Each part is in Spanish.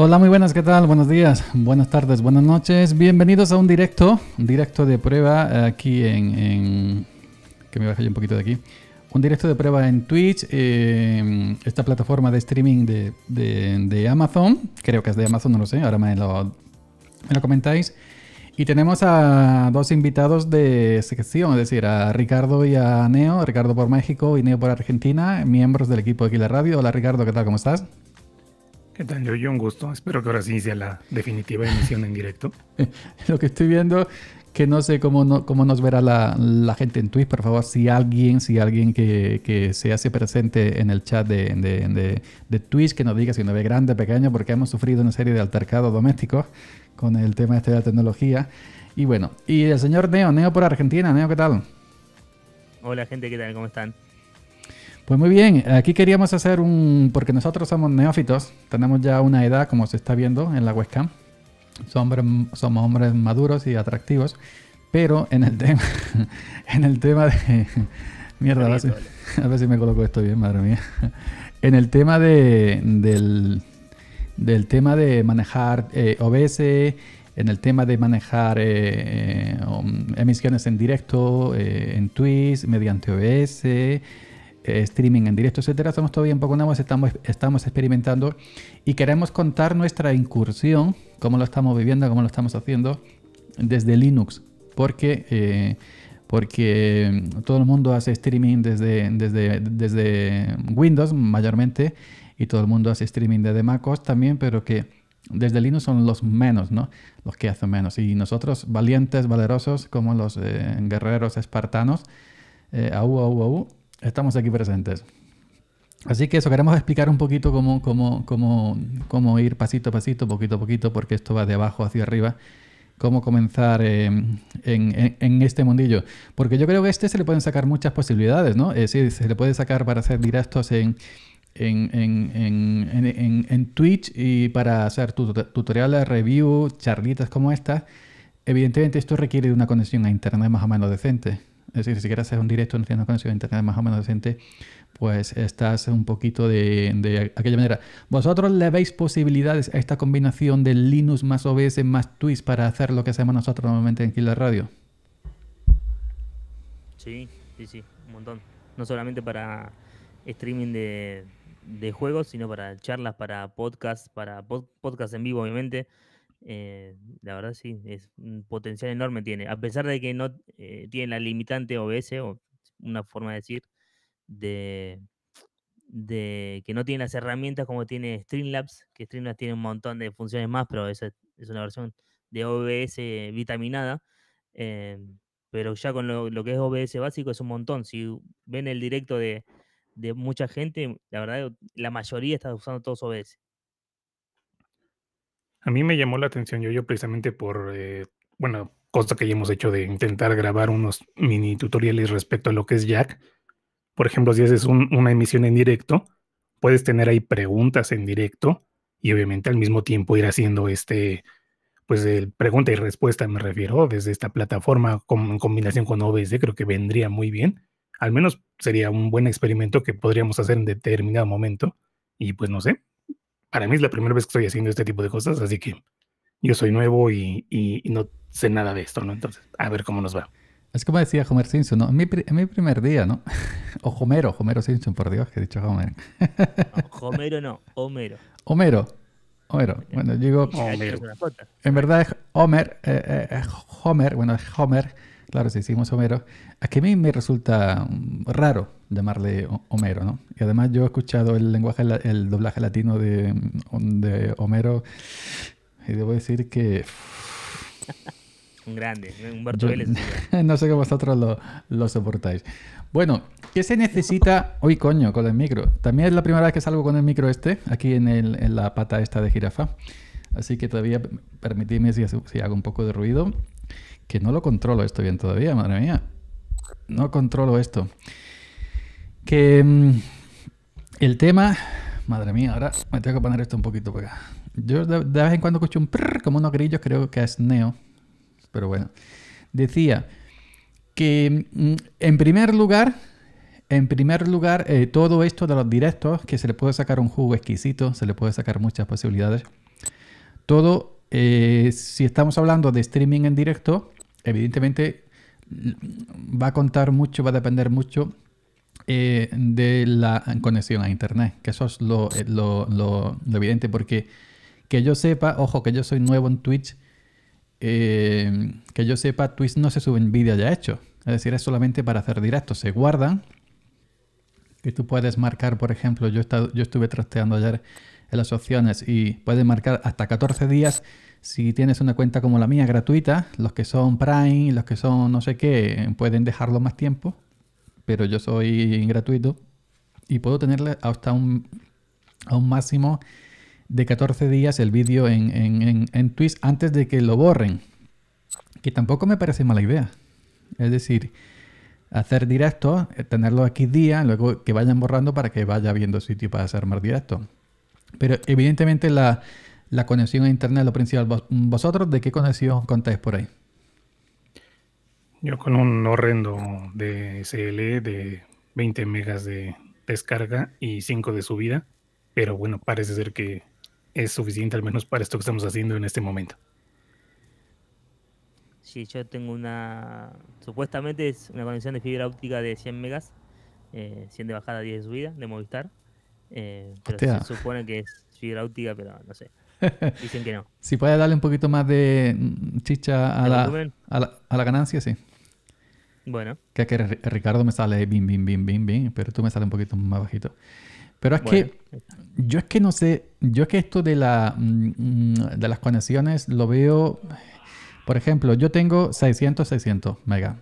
Hola, muy buenas, ¿qué tal? Buenos días, buenas tardes, buenas noches. Bienvenidos a un directo, un directo de prueba aquí en... Que me baje un poquito de aquí. Un directo de prueba en Twitch, esta plataforma de streaming de, Amazon. Creo que es de Amazon, no lo sé, ahora me lo, comentáis. Y tenemos a dos invitados de sección, es decir, a Ricardo y a Neo, Ricardo por México y Neo por Argentina, miembros del equipo de Killer Radio. Hola Ricardo, ¿qué tal? ¿Cómo estás? ¿Qué tal, yo, Un gusto. Espero que ahora se sea la definitiva emisión en directo. Lo que estoy viendo, que no sé cómo, no, cómo nos verá la, gente en Twitch. Por favor, si alguien, si alguien que, se hace presente en el chat de, de, de, Twitch, que nos diga si nos ve grande, pequeño, porque hemos sufrido una serie de altercados domésticos con el tema este de la tecnología. Y bueno, y el señor Neo, Neo por Argentina. Neo, ¿qué tal? Hola, gente, ¿qué tal? ¿Cómo están? Pues muy bien, aquí queríamos hacer un, porque nosotros somos neófitos, tenemos ya una edad como se está viendo en la webcam, somos, somos hombres maduros y atractivos, pero en el tema, en el tema de... Mierda, a ver, si, me coloco esto bien, madre mía. En el tema de, del, tema de manejar eh, OBS, en el tema de manejar eh, eh, um, emisiones en directo, en Twitch, mediante OBS, eh, streaming en directo, etcétera, somos todavía un poco nuevos, estamos, estamos experimentando y queremos contar nuestra incursión, cómo lo estamos viviendo, cómo lo estamos haciendo desde Linux, porque, eh, porque mm, todo el mundo hace streaming desde, desde, desde Windows mayormente y todo el mundo hace streaming desde MacOS también, pero que desde Linux son los menos, ¿no? Los que hacen menos. Y nosotros, valientes, valerosos, como los eh, guerreros espartanos, au, au, estamos aquí presentes. Así que eso, queremos explicar un poquito cómo, cómo, cómo, cómo ir pasito a pasito, poquito a poquito, porque esto va de abajo hacia arriba, cómo comenzar eh, en, este mundillo. Porque yo creo que este se le pueden sacar muchas posibilidades, ¿no? Es decir, se le puede sacar para hacer directos en, en, en, en, Twitch y para hacer tutoriales, review, charlitas como esta. Evidentemente esto requiere de una conexión a internet más o menos decente si quieres hacer un directo, en internet más o menos decente, pues estás un poquito de, aquella manera. ¿Vosotros le veis posibilidades a esta combinación de Linux más OBS más Twist para hacer lo que hacemos nosotros normalmente en Killer Radio? Sí, sí, sí, un montón. No solamente para streaming de, juegos, sino para charlas, para podcasts, para podcast en vivo, obviamente. Eh, la verdad sí, es un potencial enorme tiene, a pesar de que no eh, tiene la limitante OBS, o una forma de decir, de, de que no tiene las herramientas como tiene Streamlabs, que Streamlabs tiene un montón de funciones más, pero esa es una versión de OBS vitaminada. Em, pero ya con lo, que es OBS básico es un montón. Si ven el directo de, de mucha gente, la verdad, la mayoría está usando todos OBS. A mí me llamó la atención yo, yo precisamente por, eh, bueno, cosa que ya hemos hecho de intentar grabar unos mini tutoriales respecto a lo que es Jack. Por ejemplo, si haces una emisión en directo, puedes tener ahí preguntas en directo y obviamente al mismo tiempo ir haciendo este, pues el pregunta y respuesta me refiero desde esta plataforma en combinación con OBS, creo que vendría muy bien. Al menos sería un buen experimento que podríamos hacer en determinado momento y pues no sé, para mí es la primera vez que estoy haciendo este tipo de cosas, así que yo soy nuevo y, no sé nada de esto, ¿no? Entonces, a ver cómo nos va. Es como decía Homer Simpson, ¿no? Mi, mi primer día, ¿no? o Homero, Homero Simpson, por Dios, que he dicho Homer. Homero no, Homero. Homero. Homero. Bueno, digo. Homero. En verdad es Homer. Eh, eh, Homer, bueno, es Homer. Claro, si hicimos Homero a que a mí me resulta mm, raro llamarle Homero, ¿no? Y además yo he escuchado el lenguaje, el doblaje latino mm, de, Homero y debo decir que... un grande, un yo, no sé que vosotros lo, soportáis. Bueno, ¿qué se necesita hoy, coño, con el micro? También es la primera vez que salgo con el micro este, aquí en, la pata esta de jirafa. Así que todavía permitidme si, si hago un poco de ruido, que no lo controlo esto bien todavía, madre mía no controlo esto. Que mm, el tema... Madre mía, ahora me tengo que poner esto un poquito para Yo de, vez en cuando escucho un prrr, como unos grillos, creo que es Neo. Pero bueno. Decía que mm, en primer lugar, en primer lugar, eh, todo esto de los directos, que se le puede sacar un jugo exquisito, se le puede sacar muchas posibilidades. Todo, eh, si estamos hablando de streaming en directo, evidentemente va a contar mucho, va a depender mucho eh, de la conexión a Internet, que eso es eh, lo, evidente, porque que yo sepa, ojo, que yo soy nuevo en Twitch, eh, que yo sepa, Twitch no se suben vídeos ya hechos, es decir, es solamente para hacer directos, se guardan, y tú puedes marcar, por ejemplo, yo, he yo estuve trasteando ayer en las opciones y puedes marcar hasta 14 días si tienes una cuenta como la mía gratuita, los que son Prime, los que son no sé qué, pueden dejarlo más tiempo, pero yo soy gratuito y puedo tenerle hasta un, un máximo de 14 días el vídeo en, en, Twitch antes de que lo borren, que tampoco me parece mala idea. Es decir, hacer directo, eh, tenerlo aquí día, luego que vayan borrando para que vaya viendo sitio para hacer más directo. Pero evidentemente la, la conexión a internet, lo principal. ¿Vosotros de qué conexión contáis por ahí? Yo con un horrendo de SL de 20 megas de descarga y 5 de subida, pero bueno, parece ser que es suficiente al menos para esto que estamos haciendo en este momento. Sí, yo tengo una, supuestamente es una conexión de fibra óptica de 100 megas, 100 eh, de bajada, 10 de subida, de Movistar, eh, pero se supone que es fibra óptica, pero no sé. Dicen que no. Si puede darle un poquito más de chicha a, la, ganancia, sí. Bueno. Que, que Ricardo me sale bien, bien, bien, bien, bien, pero tú me sale un poquito más bajito. Pero es que yo es que no sé, yo es que esto de, la, mm, de las conexiones lo veo, por ejemplo, yo tengo 600, 600 Mega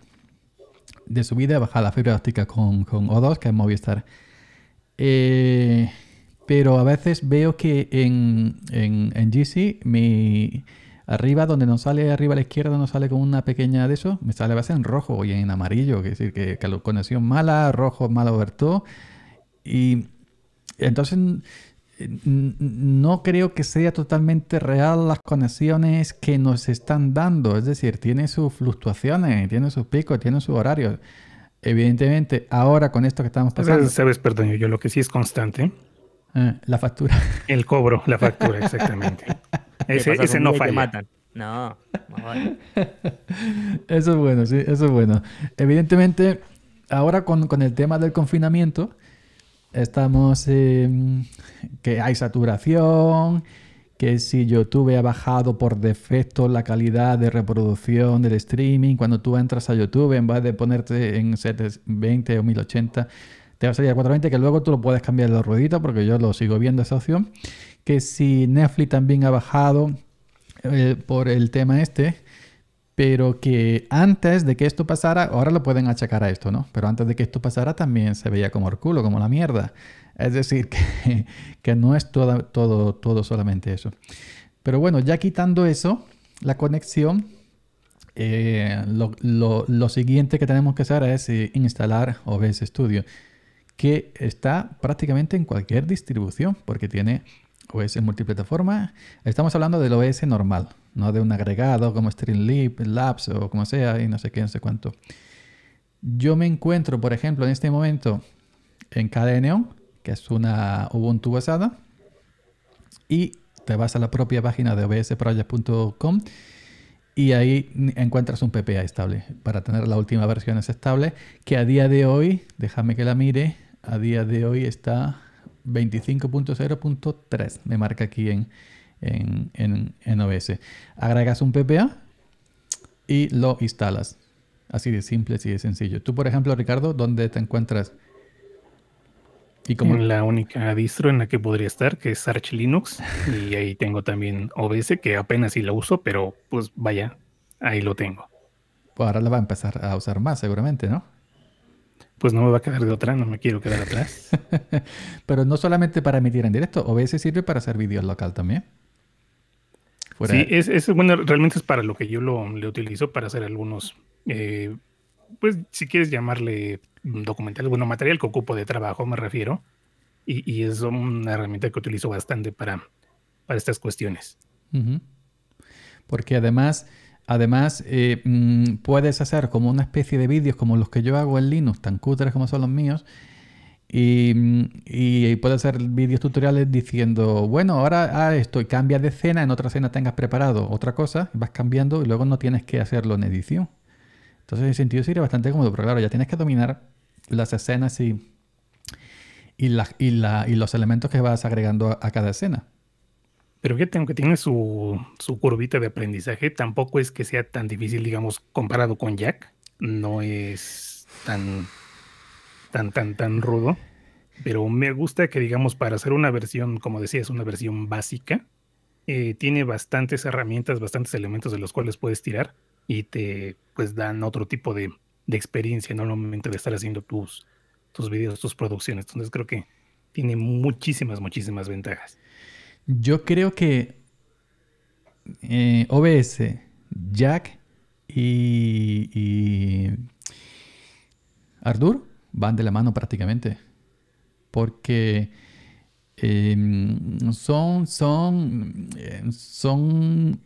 de subida y bajada fibra óptica con, con O2, que es Movistar. Eh, pero a veces veo que en, en, en GC arriba, donde nos sale arriba a la izquierda, nos sale con una pequeña de eso, me sale a veces en rojo y en amarillo, que es decir, que, conexión mala, rojo, mala abierto. Y entonces no creo que sea totalmente real las conexiones que nos están dando, es decir, tiene sus fluctuaciones, tiene sus picos, tiene sus horarios. Evidentemente, ahora con esto que estamos pasando. Sabes, perdón, yo lo que sí es constante Ah, la factura. El cobro, la factura, exactamente. ese, ese no falla. No, Eso es bueno, sí, eso es bueno. Evidentemente, ahora con, el tema del confinamiento, estamos em, que hay saturación, que si YouTube ha bajado por defecto la calidad de reproducción del streaming, cuando tú entras a YouTube, en vez de ponerte en 720 o 1080, te va a salir a 420, que luego tú lo puedes cambiar la ruedita, porque yo lo sigo viendo esa opción. Que si Netflix también ha bajado eh, por el tema este, pero que antes de que esto pasara, ahora lo pueden achacar a esto, ¿no? Pero antes de que esto pasara también se veía como el culo, como la mierda. Es decir, que, que no es todo, todo, todo solamente eso. Pero bueno, ya quitando eso, la conexión, eh, lo, siguiente que tenemos que hacer es eh, instalar OBS Studio que está prácticamente en cualquier distribución, porque tiene OS multiplataforma. Estamos hablando del OS normal, no de un agregado como Streamlib, Labs o como sea, y no sé qué, no sé cuánto. Yo me encuentro, por ejemplo, en este momento en KDE que es una Ubuntu basada, y te vas a la propia página de obsproject.com y ahí encuentras un PPA estable para tener las últimas versiones estable que a día de hoy, déjame que la mire, a día de hoy está 25.0.3, me marca aquí en, en, OBS. Agregas un PPA y lo instalas. Así de simple, así de sencillo. Tú, por ejemplo, Ricardo, ¿dónde te encuentras? ¿Y como La única distro en la que podría estar, que es Arch Linux, y ahí tengo también OBS, que apenas si lo uso, pero pues vaya, ahí lo tengo. Pues ahora la va a empezar a usar más seguramente, ¿no? pues no me va a quedar de otra, no me quiero quedar atrás. Pero no solamente para emitir en directo, OBS sirve para hacer videos local también. sí, es, bueno, realmente es para lo que yo lo, le utilizo para hacer algunos, eh, pues si quieres llamarle documental, bueno, material que ocupo de trabajo, me refiero. Y, es una herramienta que utilizo bastante para, para estas cuestiones. Porque además Además, eh, mm, puedes hacer como una especie de vídeos como los que yo hago en Linux, tan cutres como son los míos, y, mm, puedes hacer vídeos tutoriales diciendo, bueno, ahora esto, y cambia de escena, en otra escena tengas preparado otra cosa, vas cambiando y luego no tienes que hacerlo en edición. Entonces, en ese sentido sería bastante cómodo, pero claro, ya tienes que dominar las escenas y, y, los elementos que vas agregando a cada escena pero fíjate, aunque tiene su, su curvita de aprendizaje, tampoco es que sea tan difícil, digamos, comparado con Jack. No es tan, tan, tan, tan rudo. Pero me gusta que, digamos, para hacer una versión, como decías, una versión básica, eh, tiene bastantes herramientas, bastantes elementos de los cuales puedes tirar y te pues dan otro tipo de, experiencia normalmente de estar haciendo tus, tus videos, tus producciones. Entonces creo que tiene muchísimas, muchísimas ventajas. Yo creo que eh, OBS, Jack y, y van de la mano prácticamente. Porque em, son, son, em, son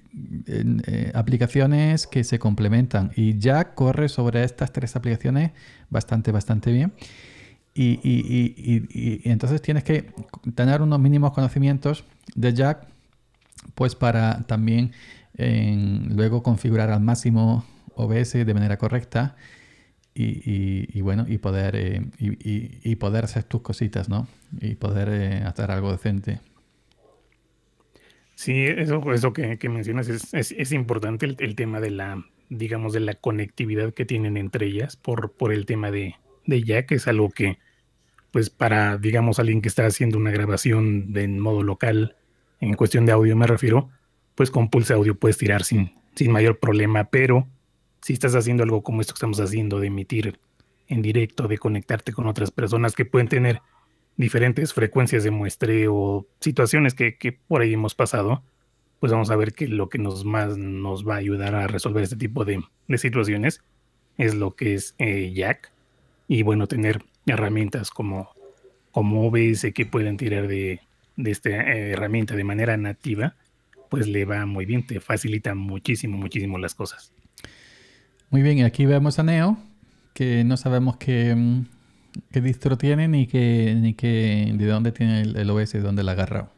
eh, aplicaciones que se complementan y Jack corre sobre estas tres aplicaciones bastante, bastante bien. Y, y, y, y, entonces tienes que tener unos mínimos conocimientos de Jack, pues para también luego configurar al máximo OBS de manera correcta y, bueno, y poder, eh, y, poder hacer tus cositas, ¿no? Y poder eh, hacer algo decente. Sí, eso, que, mencionas es, es, importante el, el, tema de la, digamos, de la conectividad que tienen entre ellas por, por el tema de, de Jack es algo que, pues para, digamos, alguien que está haciendo una grabación en modo local, en cuestión de audio me refiero, pues con Pulse Audio puedes tirar sin, sin mayor problema, pero si estás haciendo algo como esto que estamos haciendo, de emitir en directo, de conectarte con otras personas que pueden tener diferentes frecuencias de muestreo, situaciones que, que por ahí hemos pasado, pues vamos a ver que lo que nos más nos va a ayudar a resolver este tipo de, de situaciones es lo que es eh, Jack y bueno, tener herramientas como, OBS que pueden tirar de, esta eh, herramienta de manera nativa, pues le va muy bien, te facilita muchísimo, muchísimo las cosas. Muy bien, y aquí vemos a Neo, que no sabemos qué, mm, distro tiene ni, qué, ni de dónde tiene el, OBS, de dónde la ha agarrado.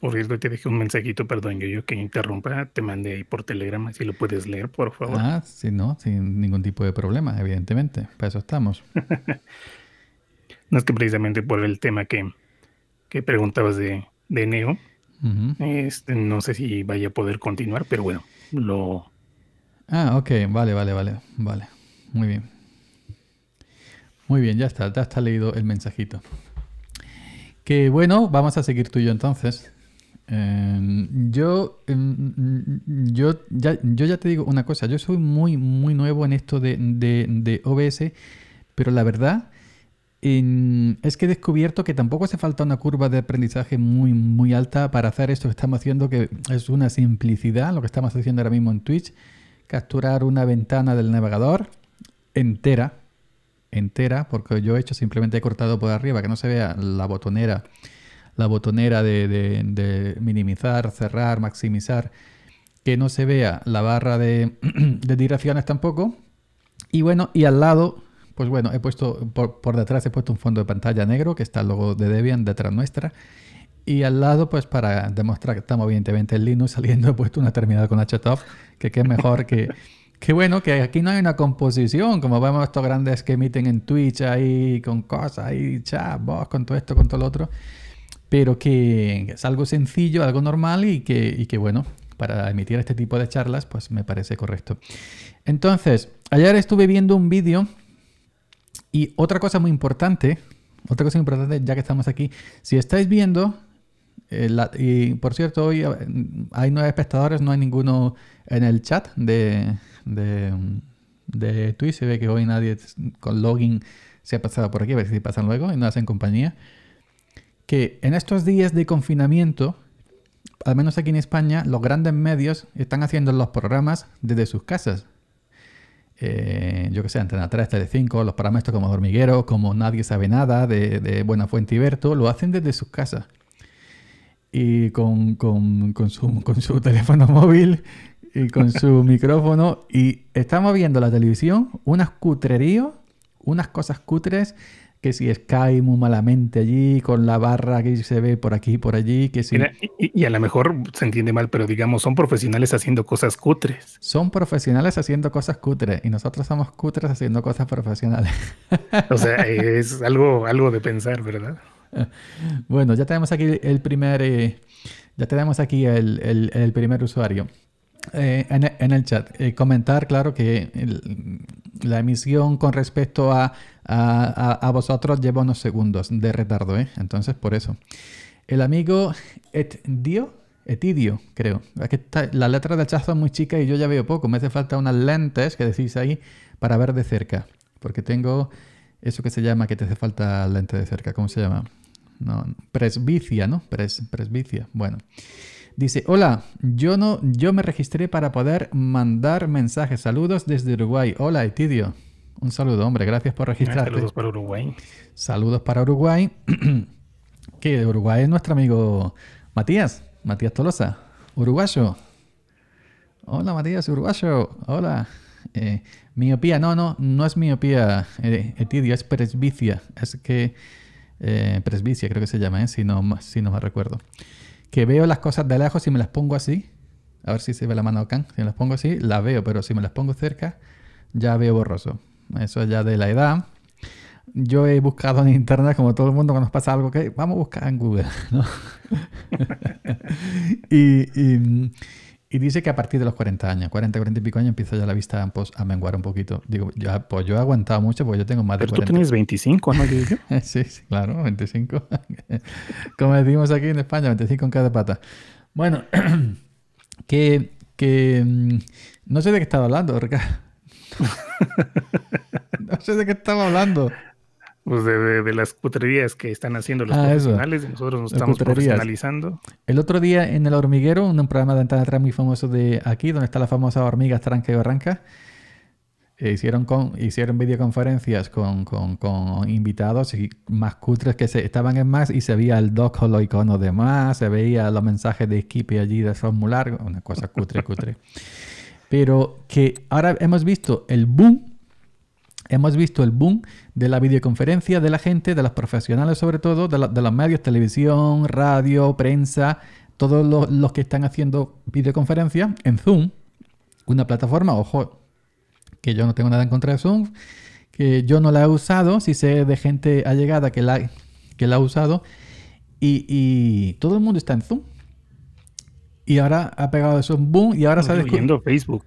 Por riesgo, te dejé un mensajito, perdón, yo, yo que interrumpa, te mandé ahí por telegrama, si lo puedes leer, por favor. Ah, sí, no, sin ningún tipo de problema, evidentemente, para eso estamos. no es que precisamente por el tema que, preguntabas de, de Neo, este, no sé si vaya a poder continuar, pero bueno, lo... Ah, ok, vale, vale, vale, vale, muy bien. Muy bien, ya está, ya está leído el mensajito. Que bueno, vamos a seguir tú y yo entonces. Em, yo, em, mm, yo, ya, yo ya te digo una cosa, yo soy muy, muy nuevo en esto de, OBS, pero la verdad es que he descubierto que tampoco hace falta una curva de aprendizaje muy, muy alta para hacer esto que estamos haciendo, que es una simplicidad, lo que estamos haciendo ahora mismo en Twitch, capturar una ventana del navegador entera, entera, porque yo he hecho simplemente he cortado por arriba, que no se vea la botonera la botonera de, minimizar, cerrar, maximizar, que no se vea la barra de, direcciones tampoco. Y bueno, y al lado, pues bueno, he puesto por, detrás he puesto un fondo de pantalla negro que está el logo de Debian detrás nuestra. Y al lado, pues para demostrar que estamos evidentemente en Linux saliendo, he puesto una terminal con htop que, que es mejor que, que bueno, que aquí no hay una composición, como vemos estos grandes que emiten en Twitch ahí con cosas, ahí chat, voz, con todo esto, con todo lo otro pero que es algo sencillo, algo normal y que, bueno, para emitir este tipo de charlas, pues me parece correcto. Entonces, ayer estuve viendo un vídeo y otra cosa muy importante, otra cosa importante ya que estamos aquí, si estáis viendo, eh, y por cierto, hoy eh, hay nueve espectadores, no hay ninguno en el chat de, de, de Twitch, se ve que hoy nadie con login se ha pasado por aquí, a ver si pasan luego y no hacen compañía que en estos días de confinamiento, al menos aquí en España, los grandes medios están haciendo los programas desde sus casas. Eh, yo que sé, Antena 3, Tele 5, los programas como Hormiguero, como Nadie Sabe Nada, de, Buena Fuente y Berto, lo hacen desde sus casas. Y con, su, con su teléfono móvil y con su micrófono. Y estamos viendo la televisión, unas cutrerías, unas cosas cutres que si Sky muy malamente allí, con la barra que se ve por aquí y por allí, que si... Y, a lo mejor se entiende mal, pero digamos, son profesionales haciendo cosas cutres. Son profesionales haciendo cosas cutres y nosotros somos cutres haciendo cosas profesionales. o sea, es algo, algo de pensar, ¿verdad? Bueno, ya tenemos aquí el primer, eh, ya tenemos aquí el primer usuario. Eh, e, en, el chat, eh, comentar, claro, que la emisión con respecto a, a, a, vosotros lleva unos segundos de retardo, ¿eh? Entonces, por eso. El amigo Etidio Etidio, creo. que está, la letra del chat son muy chica y yo ya veo poco. Me hace falta unas lentes que decís ahí para ver de cerca. Porque tengo eso que se llama, que te hace falta lente de cerca. ¿Cómo se llama? presbicia, ¿no? presbicia. Bueno. Dice, hola, yo no, yo me registré para poder mandar mensajes, saludos desde Uruguay. Hola, Etidio. Un saludo, hombre, gracias por registrarte. Saludos para Uruguay. Saludos para Uruguay. que de Uruguay es nuestro amigo Matías, Matías Tolosa, uruguayo. Hola, Matías, uruguayo. Hola. Eh, miopía, no, no, no es miopía, Etidio, eh, es presbicia. Es que... Eh, presbicia creo que se llama, eh, si, no, si no me recuerdo que veo las cosas de lejos y me las pongo así. A ver si se ve la mano acá. Si me las pongo así, la veo, pero si me las pongo cerca, ya veo borroso. Eso ya de la edad. Yo he buscado en internet, como todo el mundo, cuando nos pasa algo que vamos a buscar en Google, ¿no? y y dice que a partir de los 40 años, 40, 40 y pico años, empieza ya la vista a menguar un poquito. Digo, yo, pues yo he aguantado mucho porque yo tengo más de 40. tú tienes 25, ¿no? sí, sí, claro, 25. Como decimos aquí en España, 25 en cada pata. Bueno, que, que... Mm, no sé de qué estaba hablando, Ricardo. no sé de qué estaba hablando. Pues de, las cutrerías que están haciendo los ah, profesionales, nosotros nos estamos analizando El otro día en El Hormiguero, un programa de entrada atrás muy famoso de aquí, donde está la famosa hormiga tranca y barranca, eh, hicieron, con, hicieron videoconferencias con, con, invitados y más cutres que se, estaban en más y se veía el doc con los iconos de más, se veía los mensajes de y allí de formular una cosa cutre, cutre. Pero que ahora hemos visto el boom Hemos visto el boom de la videoconferencia de la gente, de los profesionales sobre todo, de, los medios, televisión, radio, prensa, todos los, que están haciendo videoconferencia en Zoom, una plataforma, ojo, que yo no tengo nada en contra de Zoom, que yo no la he usado, si sé de gente allegada que la, que la ha usado, y, todo el mundo está en Zoom. Y ahora ha pegado eso boom y ahora sabes... viendo Facebook.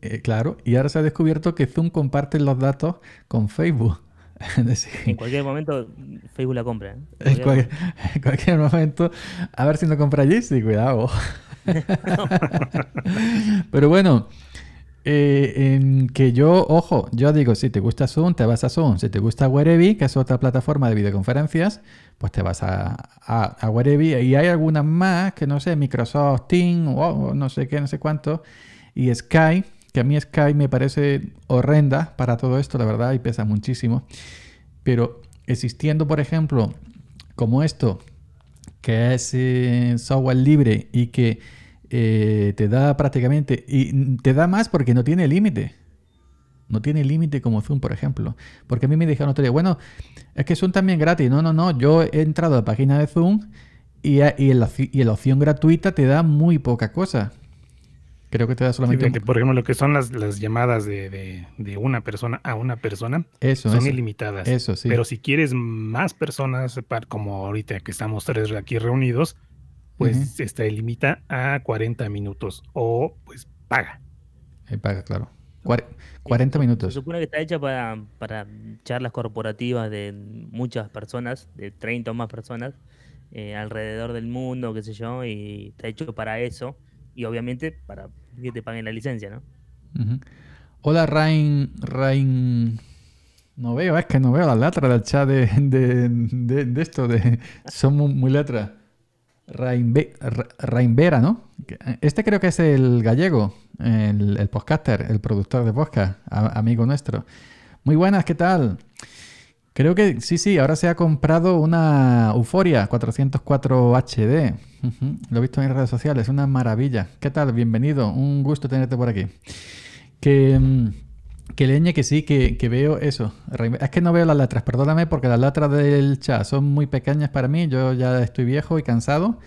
Eh, claro, y ahora se ha descubierto que Zoom comparte los datos con Facebook. en cualquier momento Facebook la compra. ¿eh? En, cualquier, momento, a ver si no compra allí sí, cuidado. Pero bueno, eh, que yo, ojo, yo digo, si te gusta Zoom, te vas a Zoom. Si te gusta Werevi, que es otra plataforma de videoconferencias, pues te vas a, a, Y hay algunas más, que no sé, Microsoft, Team, o no sé qué, no sé cuánto, y Skype que a mí Sky me parece horrenda para todo esto, la verdad, y pesa muchísimo. Pero existiendo, por ejemplo, como esto, que es eh, software libre y que eh, te da prácticamente, y te da más porque no tiene límite. No tiene límite como Zoom, por ejemplo. Porque a mí me dijeron otro bueno, es que Zoom también gratis. No, no, no. Yo he entrado a la página de Zoom y, y, y la opción gratuita te da muy poca cosa. Creo que te da solamente. Por ejemplo, lo que son las, las llamadas de, una persona a una persona son ilimitadas. Eso, sí. Pero si quieres más personas, como ahorita que estamos tres aquí reunidos, pues está ilimita a 40 minutos o pues paga. paga, claro. 40 eh, minutos. Se supone que está hecha para, para charlas corporativas de muchas personas, de 30 o más personas, eh, alrededor del mundo, qué sé yo, y está hecho para eso y obviamente para que te paguen la licencia, ¿no? Hola, Rain, Rain. No veo, es que no veo las letras del chat de, esto, de somos muy letras. Rainbe, Rainbera, ¿no? Este creo que es el gallego, el, el podcaster, el productor de podcast, amigo nuestro. Muy buenas, ¿qué tal? Creo que sí, sí, ahora se ha comprado una Euforia 404 HD. Lo he visto en redes sociales, una maravilla. ¿Qué tal? Bienvenido, un gusto tenerte por aquí. Que, mm, leñe que sí, que, veo eso. Es que no veo las letras, perdóname, porque las letras del chat son muy pequeñas para mí. Yo ya estoy viejo y cansado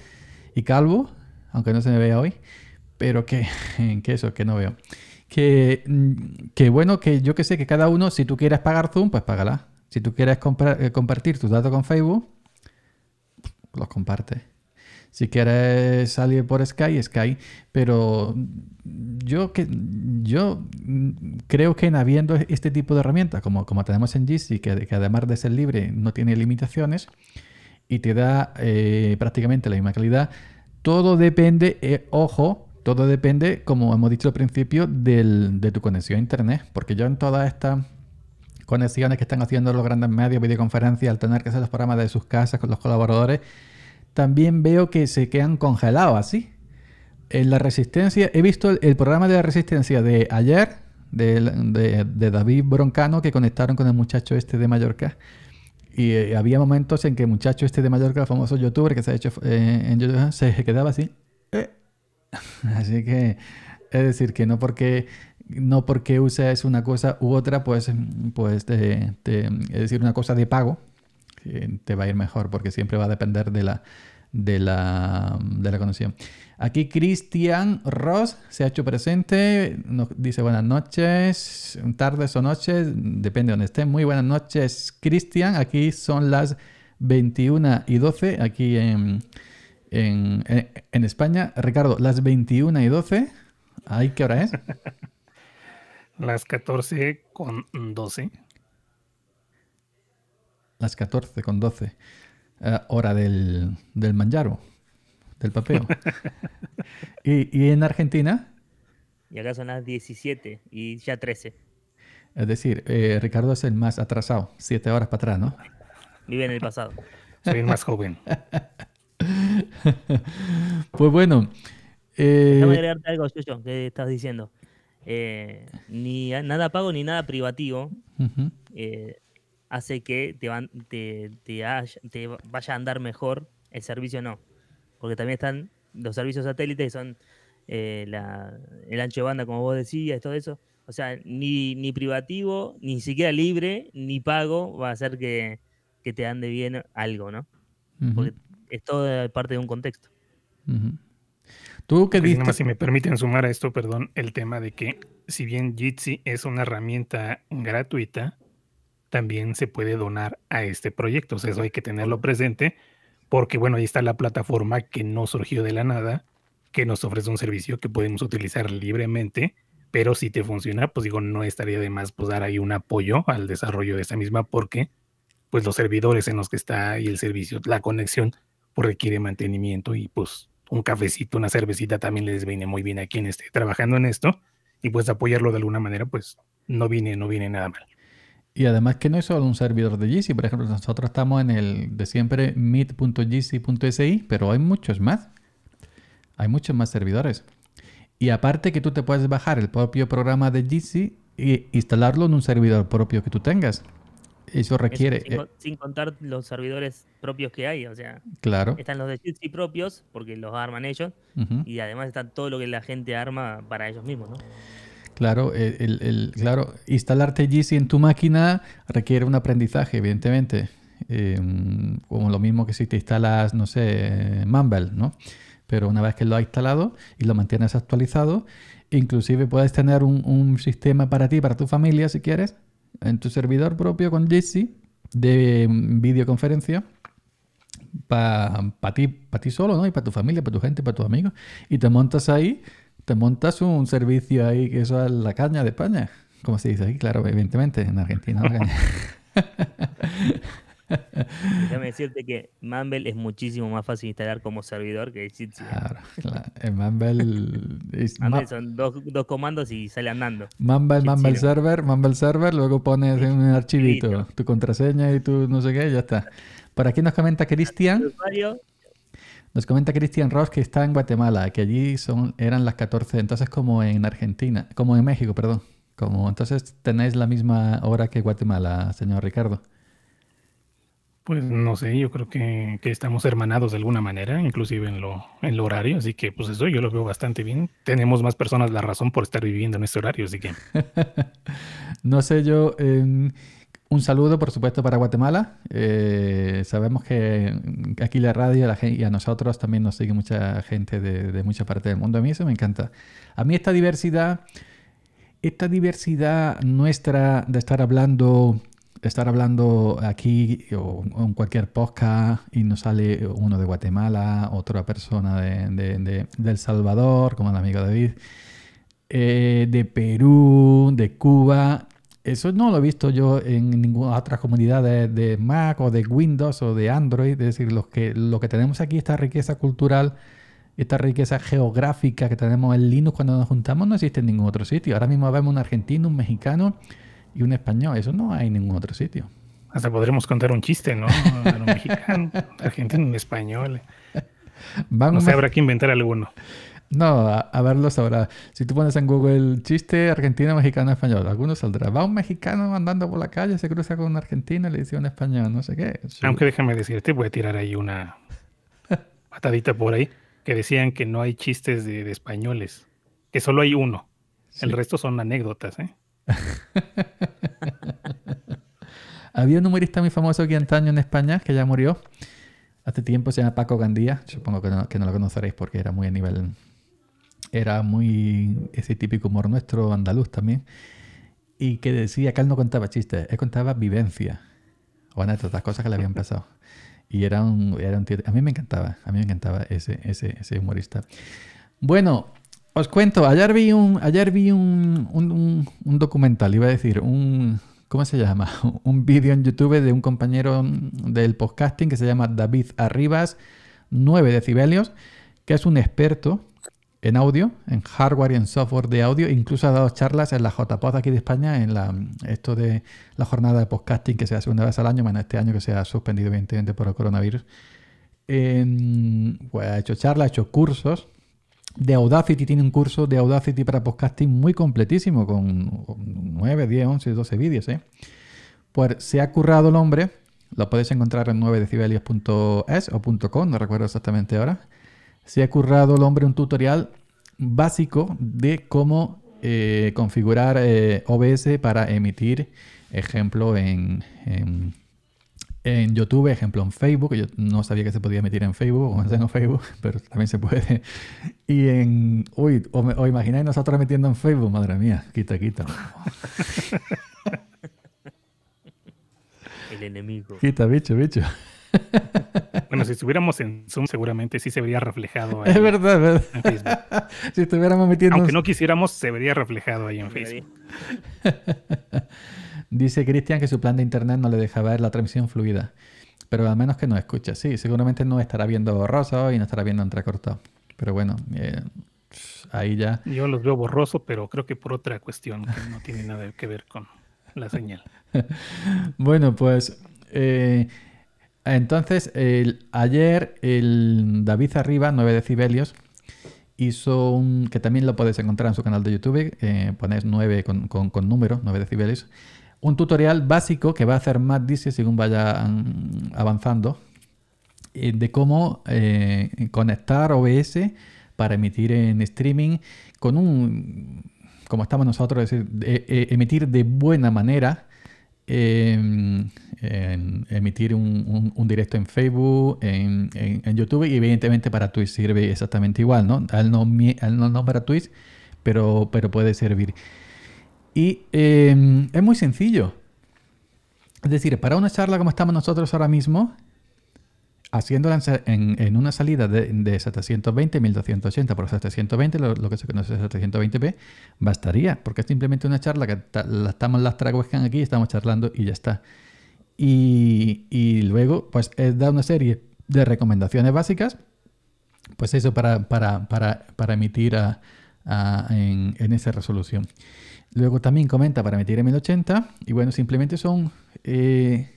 y calvo, aunque no se me vea hoy. Pero que, que eso, que no veo. Que, mm, que bueno, que yo que sé, que cada uno, si tú quieres pagar Zoom, pues págala si tú quieres eh, compartir tus datos con Facebook, los compartes. Si quieres salir por Sky, Sky. Pero yo, que, yo creo que en habiendo este tipo de herramientas, como, como tenemos en GC, que, además de ser libre no tiene limitaciones y te da eh, prácticamente la misma calidad, todo depende, eh, ojo, todo depende, como hemos dicho al principio, de tu conexión a Internet. Porque yo en toda esta conexiones que están haciendo los grandes medios, videoconferencias, al tener que hacer los programas de sus casas con los colaboradores, también veo que se quedan congelados así. En la resistencia, he visto el, programa de la resistencia de ayer, de, David Broncano, que conectaron con el muchacho este de Mallorca. Y eh, había momentos en que el muchacho este de Mallorca, el famoso youtuber que se ha hecho eh, en YouTube, se quedaba así. Eh. Así que, es decir, que no porque no porque uses una cosa u otra, pues, em, pues te, es decir, una cosa de pago eh, te va a ir mejor, porque siempre va a depender de la, de la, de la conexión. Aquí Cristian Ross se ha hecho presente, nos dice buenas noches, tardes o noches, depende de donde estén. Muy buenas noches, Cristian. Aquí son las 21 y 12, aquí en, en, España. Ricardo, las 21 y 12. Ay, qué hora es? Las 14 con 12. Las 14 con 12. Eh, hora del, del manjaro, del papeo. y, en Argentina? Y acá son las 17 y ya 13. Es decir, eh, Ricardo es el más atrasado, siete horas para atrás, ¿no? Vive en el pasado. Soy el más joven. pues bueno. Eh... Déjame agregarte algo, Chucho, que estás diciendo. Eh, ni nada pago ni nada privativo, eh, hace que te, van, vaya a andar mejor, el servicio no. Porque también están los servicios satélites que son eh, el ancho de banda, como vos decías, todo eso. O sea, ni, ni privativo, ni siquiera libre, ni pago va a hacer que, que te ande bien algo, ¿no? Porque es todo parte de un contexto. Tú qué si me permiten sumar a esto, perdón, el tema de que si bien Jitsi es una herramienta gratuita, también se puede donar a este proyecto. O sea, eso hay que tenerlo presente porque, bueno, ahí está la plataforma que no surgió de la nada, que nos ofrece un servicio que podemos utilizar libremente, pero si te funciona, pues digo, no estaría de más pues, dar ahí un apoyo al desarrollo de esa misma porque pues los servidores en los que está y el servicio, la conexión, pues requiere mantenimiento y pues un cafecito, una cervecita también les viene muy bien a quien esté trabajando en esto y pues apoyarlo de alguna manera, pues no viene, no viene nada mal. Y además que no es solo un servidor de GC, por ejemplo, nosotros estamos en el de siempre meet.gc.si, pero hay muchos más. Hay muchos más servidores. Y aparte que tú te puedes bajar el propio programa de GC e instalarlo en un servidor propio que tú tengas eso requiere. Eh, sin, contar los servidores propios que hay, o sea. Claro. Están los de Jitsi propios, porque los arman ellos, y además está todo lo que la gente arma para ellos mismos, ¿no? Claro, eh, el, claro, instalarte Jitsi en tu máquina requiere un aprendizaje, evidentemente. Em, como lo mismo que si te instalas, no sé, Mumble, ¿no? Pero una vez que lo has instalado y lo mantienes actualizado, inclusive puedes tener un sistema para ti, para tu familia, si quieres, en tu servidor propio con Jesse de videoconferencia para ti, para ti solo, ¿no? Y para tu familia, para tu gente, para tus amigos. Y te montas ahí, te montas un servicio ahí que eso es la caña de España. Como se dice aquí, claro, evidentemente, en Argentina. La caña. Déjame decirte que Mumble es muchísimo más fácil instalar como servidor que ¿eh? Claro, claro. En Mumble. Es son dos, comandos y sale andando. Mumble, Jitsi Server, Server, luego pones en un archivito tu contraseña y tu no sé qué, ya está. Por aquí nos comenta Cristian. Nos comenta Cristian Ross que está en Guatemala, que allí son, eran las 14, entonces como en Argentina, como en México, perdón. Como, entonces tenéis la misma hora que Guatemala, señor Ricardo. Pues no sé, yo creo que, estamos hermanados de alguna manera, inclusive en lo, en lo horario, así que pues eso yo lo veo bastante bien. Tenemos más personas la razón por estar viviendo en este horario, así que... no sé, yo... un saludo, por supuesto, para Guatemala. Eh, sabemos que aquí la radio y a nosotros también nos sigue mucha gente de, de muchas partes del mundo. A mí eso me encanta. A mí esta diversidad, esta diversidad nuestra de estar hablando estar hablando aquí o, en cualquier podcast y nos sale uno de Guatemala, otra persona de, El Salvador, como el amigo David, eh, de Perú, de Cuba. Eso no lo he visto yo en ninguna otra comunidad de, Mac o de Windows o de Android. Es decir, los que, lo que tenemos aquí, esta riqueza cultural, esta riqueza geográfica que tenemos en Linux cuando nos juntamos, no existe en ningún otro sitio. Ahora mismo vemos un argentino, un mexicano y un español. Eso no hay en ningún otro sitio. Hasta podremos contar un chiste, ¿no? un mexicano, argentino, un español. Vamos no sé, habrá que inventar alguno. No, a, verlos ahora Si tú pones en Google chiste argentino, mexicano, español, alguno saldrá. Va un mexicano andando por la calle, se cruza con un argentino le dice un español, no sé qué. Aunque déjame decirte, voy a tirar ahí una patadita por ahí, que decían que no hay chistes de, españoles, que solo hay uno. El resto son anécdotas, ¿eh? Había un humorista muy famoso aquí antaño en España que ya murió. Hace tiempo se llama Paco Gandía. Supongo que no, lo conoceréis porque era muy a nivel. Era muy ese típico humor nuestro andaluz también. Y que decía que él no contaba chistes, él contaba vivencia o anécdotas, cosas que le habían pasado. Y era un, tío. A mí me encantaba, a mí me encantaba ese, ese, ese humorista. Bueno, os cuento, ayer vi un, ayer vi un, documental, iba a decir, un, ¿cómo se llama? Un vídeo en YouTube de un compañero del podcasting que se llama David Arribas, 9 decibelios, que es un experto en audio, en hardware y en software de audio. Incluso ha dado charlas en la JPod aquí de España, en la, esto de la jornada de podcasting que se hace una vez al año, bueno, este año que se ha suspendido evidentemente por el coronavirus. pues, ha hecho charlas, ha hecho cursos de Audacity, tiene un curso de Audacity para podcasting muy completísimo, con 9, 10, 11, 12 vídeos. ¿eh? Pues se ha currado el hombre, lo podéis encontrar en 9decibelios.es o .com, no recuerdo exactamente ahora. Se ha currado el hombre un tutorial básico de cómo eh, configurar eh, OBS para emitir, ejemplo, en en YouTube, ejemplo, en Facebook, yo no sabía que se podía meter en Facebook, o en Facebook, pero también se puede. Y en. Uy, o, imagináis nosotros metiendo en Facebook, madre mía, quita, quita. El enemigo. Quita, bicho, bicho. Bueno, si estuviéramos en Zoom, seguramente sí se vería reflejado ahí. Es verdad, verdad. si estuviéramos metiendo. Aunque no quisiéramos, se vería reflejado ahí en Facebook. Dice Cristian que su plan de internet no le deja ver la transmisión fluida. Pero al menos que no escucha. Sí, seguramente no estará viendo borroso y no estará viendo entrecortado. Pero bueno, eh, ahí ya. Yo los veo borroso pero creo que por otra cuestión que no tiene nada que ver con la señal. bueno, pues. Eh, entonces, ayer el David Arriba, 9 decibelios, hizo un. que también lo puedes encontrar en su canal de YouTube. Eh, pones 9 con, con, con número, 9 decibelios un tutorial básico que va a hacer más Dice según vaya mm, avanzando eh, de cómo eh, conectar OBS para emitir en streaming con un, como estamos nosotros, eh, emitir de buena manera, em, em, emitir un, directo en Facebook, en, en, YouTube y evidentemente para Twitch sirve exactamente igual, ¿no? Al no, para Twitch, pero, pero puede servir. Y em, es muy sencillo. Es decir, para una charla como estamos nosotros ahora mismo, haciéndola en, una salida de, de 720, 1280 por 720, lo, lo, que se conoce 720p, bastaría, porque es simplemente una charla que la estamos las traguezcan aquí, estamos charlando y ya está. Y, luego, pues da una serie de recomendaciones básicas, pues eso para, para, para, para emitir en esa resolución. Luego también comenta para meter en 1080 y bueno, simplemente son 3,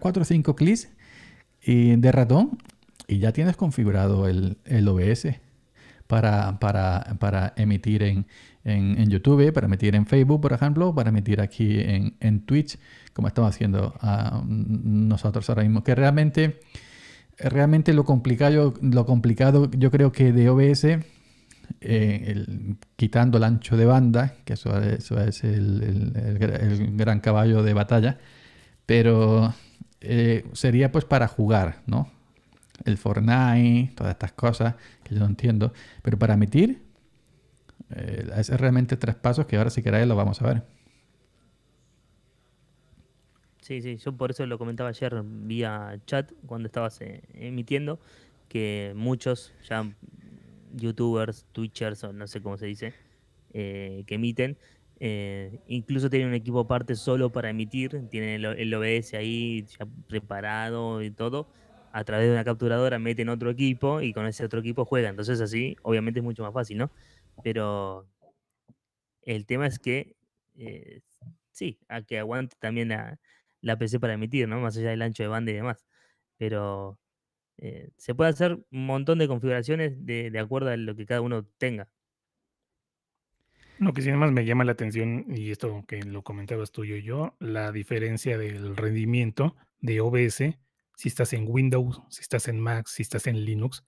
4, 5 clics eh, de ratón y ya tienes configurado el, el OBS para, para, para emitir en, YouTube, para emitir en Facebook, por ejemplo, para emitir aquí en, en Twitch, como estamos haciendo ah, nosotros ahora mismo. Que realmente, realmente lo complicado, lo complicado yo creo que de OBS eh, el, quitando el ancho de banda, que eso, es el, gran caballo de batalla, pero eh, sería pues para jugar, ¿no? El Fortnite, todas estas cosas que yo no entiendo, pero para emitir eh, es realmente tres pasos que ahora si queráis lo vamos a ver. Sí, sí, yo por eso lo comentaba ayer vía chat cuando estabas emitiendo, que muchos ya youtubers, twitchers o no sé cómo se dice, eh, que emiten. Eh, incluso tienen un equipo aparte solo para emitir, tienen el, OBS ahí ya preparado y todo. A través de una capturadora meten otro equipo y con ese otro equipo juegan. Entonces así, obviamente es mucho más fácil, ¿no? Pero el tema es que eh, sí, a que aguante también la PC para emitir, ¿no? Más allá del ancho de banda y demás. Pero eh, se puede hacer un montón de configuraciones de, acuerdo a lo que cada uno tenga. Lo que sí además me llama la atención, y esto que lo comentabas tú y yo, la diferencia del rendimiento de OBS, si estás en Windows, si estás en Mac, si estás en Linux.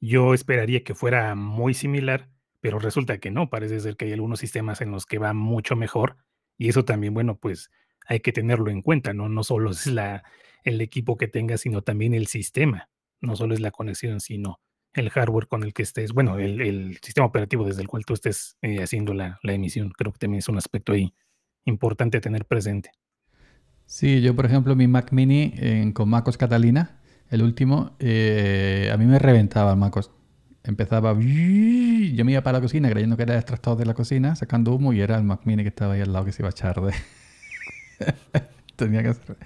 Yo esperaría que fuera muy similar, pero resulta que no, parece ser que hay algunos sistemas en los que va mucho mejor, y eso también, bueno, pues hay que tenerlo en cuenta, ¿no? No solo es la, el equipo que tengas, sino también el sistema. No solo es la conexión, sino el hardware con el que estés, bueno, el, el sistema operativo desde el cual tú estés eh, haciendo la, la, emisión. Creo que también es un aspecto ahí importante tener presente. Sí, yo por ejemplo mi Mac Mini con MacOS Catalina, el último, eh, a mí me reventaba el MacOS. Empezaba, yo me iba para la cocina creyendo que era el de la cocina, sacando humo y era el Mac Mini que estaba ahí al lado que se iba a echar de... Tenía que hacer.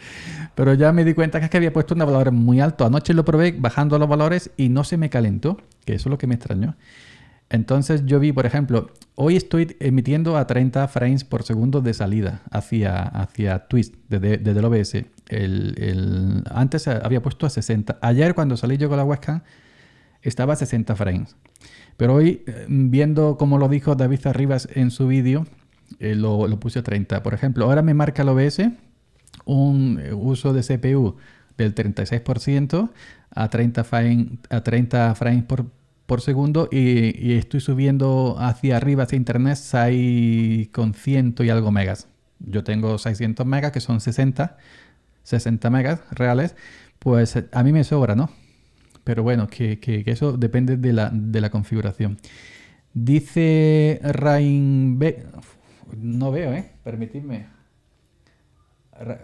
Pero ya me di cuenta que, es que había puesto un valor muy alto. Anoche lo probé bajando los valores y no se me calentó, que eso es lo que me extrañó. Entonces yo vi, por ejemplo, hoy estoy emitiendo a 30 frames por segundo de salida hacia, hacia Twist desde, el OBS. El, antes había puesto a 60. Ayer cuando salí yo con la webcam estaba a 60 frames. Pero hoy, eh, viendo como lo dijo David Arribas en su vídeo, eh, lo, lo, puse a 30. Por ejemplo, ahora me marca el OBS un uso de CPU del 36% a 30 frames, a 30 frames por, segundo y, estoy subiendo hacia arriba hacia internet 6 con 100 y algo megas. Yo tengo 600 megas que son 60, 60 megas reales, pues eh, a mí me sobra, ¿no? Pero bueno, que, eso depende de la, configuración. Dice Rain... no veo, ¿eh? Permitidme.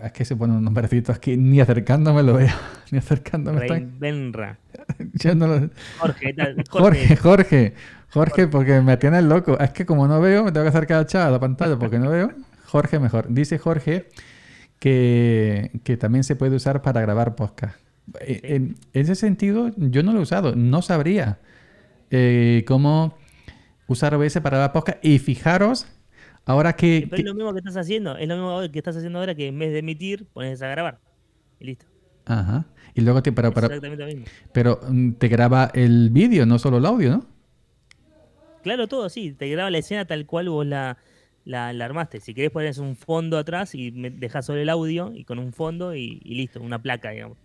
Es que se pone un nombrecito aquí, ni acercándome lo veo. Ni acercándome. Benra. Jorge, Jorge, Jorge, porque me tienes loco. Es que como no veo, me tengo que acercar a la pantalla porque no veo. Jorge mejor. Dice Jorge que, también se puede usar para grabar podcast. E, en, ese sentido, yo no lo he usado. No sabría eh, cómo usar OBS para grabar podcast. Y fijaros Ahora que, es lo mismo que estás haciendo, es lo mismo que estás haciendo ahora que en vez de emitir, pones a grabar. Y listo. Ajá. Y luego te para, para... Exactamente lo mismo. Pero mm, te graba el vídeo, no solo el audio, ¿no? Claro, todo, sí. Te graba la escena tal cual vos la, la, armaste. Si querés pones un fondo atrás y dejas solo el audio y con un fondo y, listo, una placa, digamos.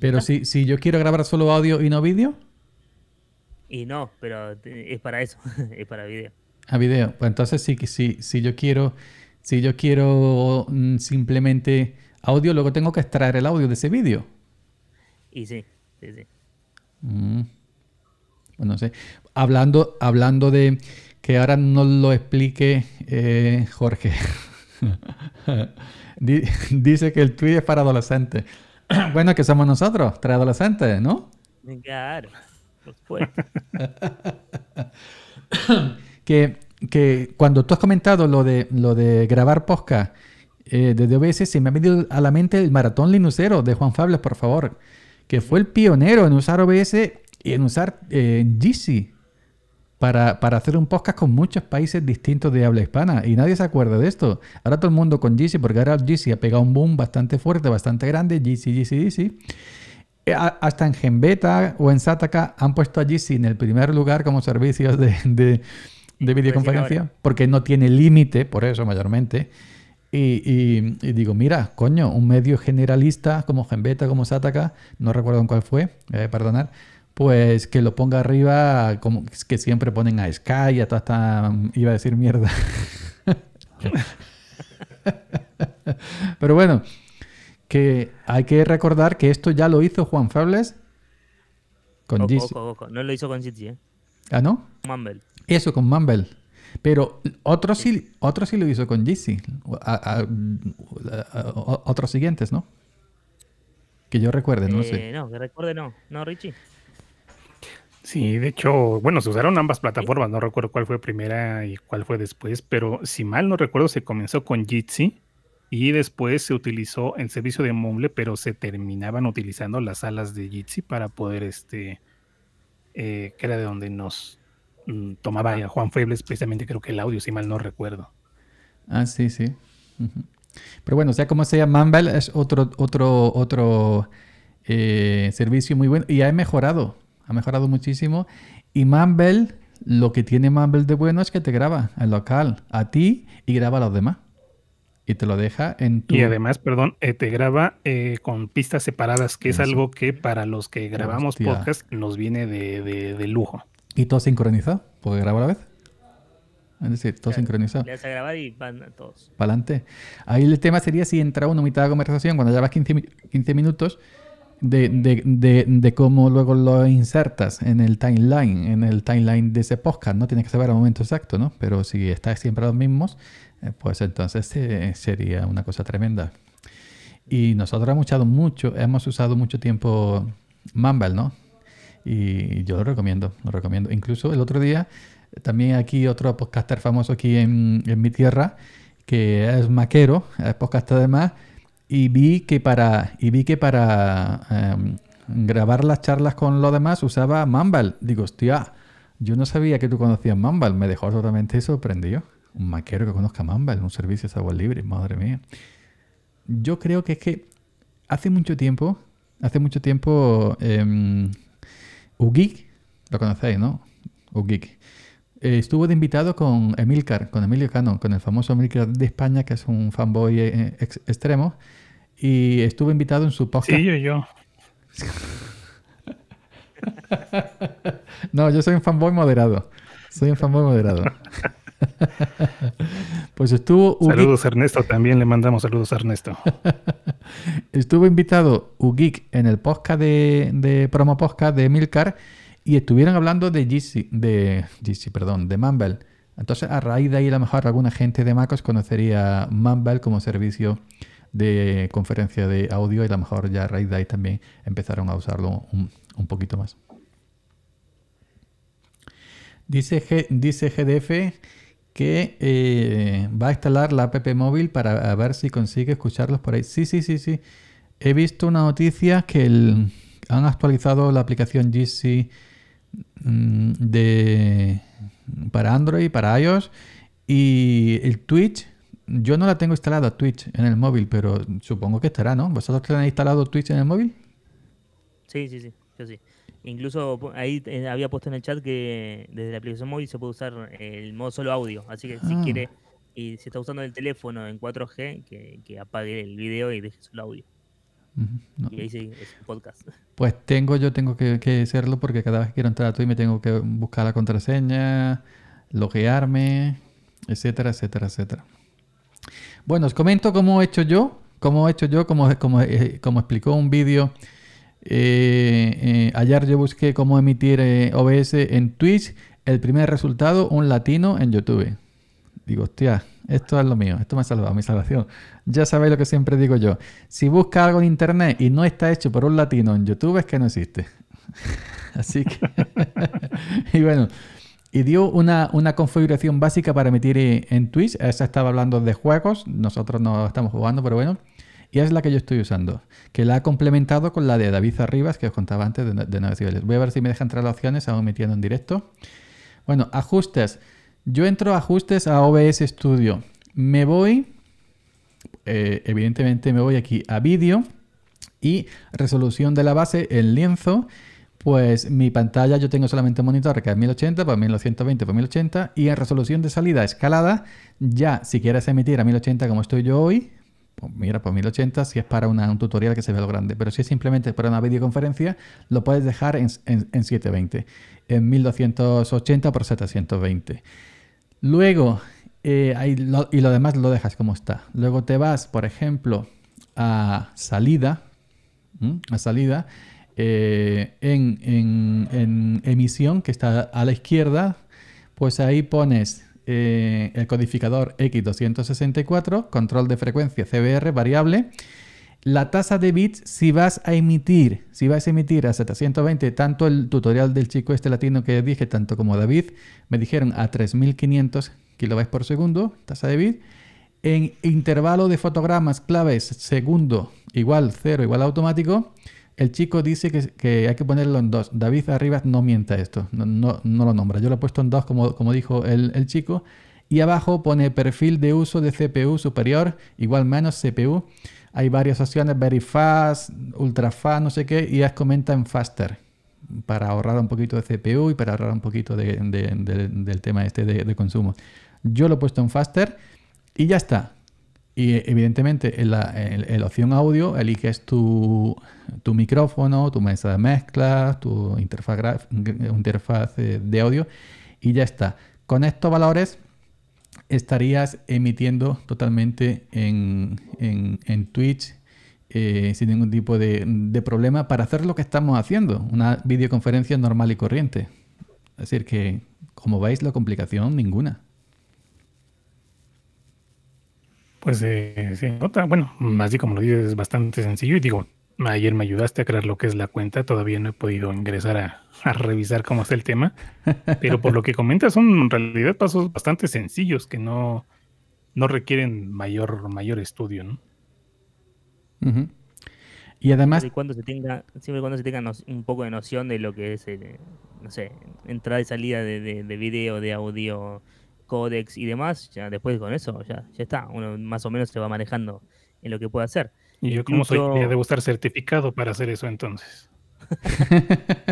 Pero si, si yo quiero grabar solo audio y no vídeo. Y no, pero es para eso, es para vídeo a video. Pues entonces sí, sí, si yo quiero, si yo quiero mm, simplemente audio, luego tengo que extraer el audio de ese vídeo. Y sí, sí, sí. Bueno, mm. pues Hablando, hablando de que ahora no lo explique eh, Jorge. Dice que el tweet es para adolescentes. bueno, que somos nosotros, tres adolescentes, ¿no? Claro, por que, cuando tú has comentado lo de, lo de grabar podcast eh, desde OBS, se me ha venido a la mente el maratón linuxero de Juan Fables, por favor, que fue el pionero en usar OBS y en usar eh, GC para, hacer un podcast con muchos países distintos de habla hispana. Y nadie se acuerda de esto. Ahora todo el mundo con GC, porque ahora GC ha pegado un boom bastante fuerte, bastante grande, GC, GC, GC. hasta en Genbeta o en Sataka han puesto a GC en el primer lugar como servicios de de pues videoconferencia, porque no tiene límite, por eso mayormente. Y, digo, mira, coño, un medio generalista como Genbeta, como Sataka, no recuerdo en cuál fue, eh, perdonar pues que lo ponga arriba, como que siempre ponen a Sky, a toda iba a decir mierda. Pero bueno, que hay que recordar que esto ya lo hizo Juan Fables con No lo hizo con Gigi, ¿eh? ¿Ah, no? Mumble. Eso con Mumble. Pero otro sí, sí lo hizo con Jitsi. otros siguientes, ¿no? Que yo recuerde, no sé. Eh, no, que recuerde no. No, Richie. Sí, de hecho, bueno, se usaron ambas plataformas, no recuerdo cuál fue primera y cuál fue después, pero si mal no recuerdo, se comenzó con Jitsi y después se utilizó el servicio de Mumble, pero se terminaban utilizando las alas de Jitsi para poder, este, eh, que era de donde nos Mm, tomaba ah. Juan Febles precisamente creo que el audio, si mal no recuerdo. Ah, sí, sí. Pero bueno, sea como sea, Mumble es otro, otro, otro eh, servicio muy bueno y ha mejorado, ha mejorado muchísimo. Y Mumble lo que tiene Mumble de bueno es que te graba al local, a ti y graba a los demás. Y te lo deja en tu... Y además, perdón, eh, te graba eh, con pistas separadas, que es algo que para los que grabamos podcasts podcast nos viene de, de lujo. ¿Y todo sincronizado? ¿Porque grabar a la vez? Es decir, todo sincronizado. Le se a grabar y van todos. Para adelante. Ahí el tema sería si entra uno mitad de conversación, cuando ya vas 15, minutos, de, cómo luego lo insertas en el timeline, en el timeline de ese podcast, ¿no? Tienes que saber el momento exacto, ¿no? Pero si estás siempre los mismos, eh, pues entonces eh, sería una cosa tremenda. Y nosotros hemos usado mucho, hemos usado mucho tiempo Mumble, ¿no? Y yo lo recomiendo, lo recomiendo. Incluso el otro día, también aquí otro podcaster famoso aquí en, mi tierra, que es maquero, es podcaster además, y vi que para, y vi que para em, grabar las charlas con los demás usaba Mumble. Digo, hostia, yo no sabía que tú conocías Mumble. Me dejó totalmente sorprendido. Un maquero que conozca Mumble, un servicio de agua libre, madre mía. Yo creo que es que hace mucho tiempo, hace mucho tiempo, em, Ugig, lo conocéis, ¿no? Ugig. Eh, estuvo de invitado con Emilcar, con Emilio Cano, con el famoso Emilcar de España, que es un fanboy eh, eh, extremo. Y estuvo invitado en su podcast. Sí, yo yo. no, yo soy un fanboy moderado. Soy un fanboy moderado. pues estuvo. Saludos Ernesto, también le mandamos saludos Ernesto. estuvo invitado Ugeek en el podcast de, promo podcast de Milcar y estuvieron hablando de GC, de GC, perdón, de Mumble. Entonces, a raíz de ahí, a lo mejor alguna gente de MacOS conocería Mumble como servicio de conferencia de audio y a lo mejor ya a raíz de ahí también empezaron a usarlo un, poquito más. Dice, G, dice GDF que eh, va a instalar la app móvil para ver si consigue escucharlos por ahí. Sí, sí, sí, sí. He visto una noticia que han actualizado la aplicación GC mm, de, para Android, para iOS. Y el Twitch, yo no la tengo instalada Twitch en el móvil, pero supongo que estará, ¿no? ¿Vosotros tenéis instalado Twitch en el móvil? Sí, sí, sí, yo sí. Incluso ahí eh, había puesto en el chat que desde la aplicación móvil se puede usar el modo solo audio. Así que si ah. quiere y si está usando el teléfono en 4G, que, apague el video y deje solo audio. Y ahí sí, es un podcast. Pues tengo, yo tengo que, hacerlo porque cada vez que quiero entrar a y me tengo que buscar la contraseña, logearme etcétera, etcétera, etcétera. Bueno, os comento cómo he hecho yo, cómo he hecho yo, como, como, eh, como explicó un vídeo eh, eh, ayer yo busqué cómo emitir eh, OBS en Twitch. El primer resultado, un latino en YouTube. Digo, hostia, esto es lo mío, esto me ha salvado, mi salvación. Ya sabéis lo que siempre digo yo. Si busca algo en internet y no está hecho por un latino en YouTube, es que no existe. Así que. y bueno, y dio una, una, configuración básica para emitir en Twitch. Esa estaba hablando de juegos. Nosotros no estamos jugando, pero bueno. Y es la que yo estoy usando, que la ha complementado con la de David Arribas, que os contaba antes de, de Voy a ver si me dejan entrar las opciones, aún metiendo en directo. Bueno, ajustes. Yo entro a ajustes a OBS Studio. Me voy, eh, evidentemente me voy aquí a vídeo y resolución de la base el lienzo. Pues mi pantalla yo tengo solamente monitor que es 1080 por 1920 por 1080 y en resolución de salida escalada ya si quieres emitir a 1080 como estoy yo hoy pues mira, pues 1080, si es para un tutorial que se vea lo grande, pero si es simplemente para una videoconferencia, lo puedes dejar en, 720, en 1280 por 720. Luego, eh, y lo demás lo dejas como está. Luego te vas, por ejemplo, a salida, a salida, eh, en, en emisión, que está a la izquierda, pues ahí pones eh, el codificador X264, control de frecuencia CBR variable, la tasa de bits si vas a emitir, si vas a emitir a 720, tanto el tutorial del chico este latino que dije, tanto como David, me dijeron a 3500 kilobytes por segundo, tasa de bits, en intervalo de fotogramas claves segundo igual 0 igual automático, el chico dice que, hay que ponerlo en dos. David Arribas no mienta esto, no, lo nombra. Yo lo he puesto en dos, como, dijo el, chico. Y abajo pone perfil de uso de CPU superior, igual menos CPU. Hay varias opciones, very fast, ultra fast, no sé qué, y comenta en faster para ahorrar un poquito de CPU y para ahorrar un poquito del tema este de, consumo. Yo lo he puesto en faster y ya está. Y evidentemente en la, en, la opción audio eliges tu, tu, micrófono, tu mesa de mezcla, tu interfaz, interfaz de audio y ya está. Con estos valores estarías emitiendo totalmente en, en, Twitch eh, sin ningún tipo de, de, problema para hacer lo que estamos haciendo, una videoconferencia normal y corriente. Es decir, que como veis, la complicación ninguna. pues eh, sí, nota, bueno, así como lo dices, es bastante sencillo y digo, ayer me ayudaste a crear lo que es la cuenta, todavía no he podido ingresar a, a revisar cómo está el tema, pero por lo que comentas son en realidad pasos bastante sencillos que no, requieren mayor, mayor estudio, ¿no? Y además... Siempre y cuando se tenga, siempre cuando se tenga un poco de noción de lo que es, eh, no sé, entrada y salida de, de video, de audio, códex y demás, ya después con eso ya, ya está, uno más o menos se va manejando en lo que puede hacer. Y yo como soy, debo estar certificado para hacer eso entonces.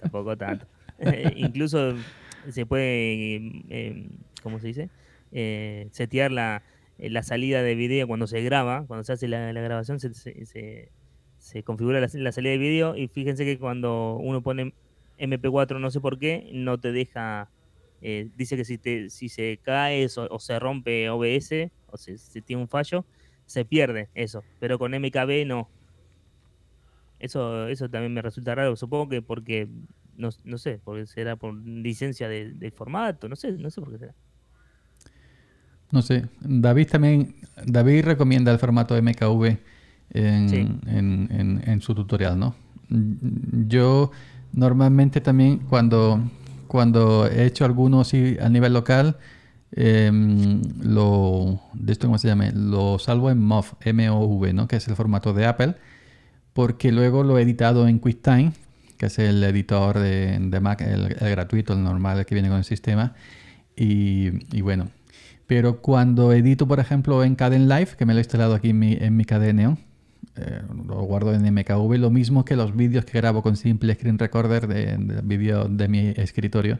tampoco tanto. Incluso se puede, eh, eh, ¿cómo se dice? Eh, setear la, la, salida de video cuando se graba, cuando se hace la, grabación, se, se, configura la, la, salida de video y fíjense que cuando uno pone MP4, no sé por qué, no te deja eh, dice que si, si se cae o, se rompe OBS, o si, tiene un fallo, se pierde eso. Pero con MKB no. Eso, eso también me resulta raro, supongo que porque, no, sé, porque será por licencia del formato, no sé, no sé por qué será. No sé, David también, David recomienda el formato MKV en, en su tutorial, ¿no? Yo normalmente también cuando cuando he hecho algunos así a nivel local, em, lo, esto, ¿cómo se llama? Lo salvo en MOV, M-O-V, ¿no? Que es el formato de Apple, porque luego lo he editado en QuickTime, que es el editor de, Mac, el, gratuito, el normal, que viene con el sistema. Y, bueno, pero cuando edito, por ejemplo, en Caden Live, que me lo he instalado aquí en mi, en eh, lo guardo en MKV, lo mismo que los vídeos que grabo con Simple Screen Recorder de, vídeo de mi escritorio,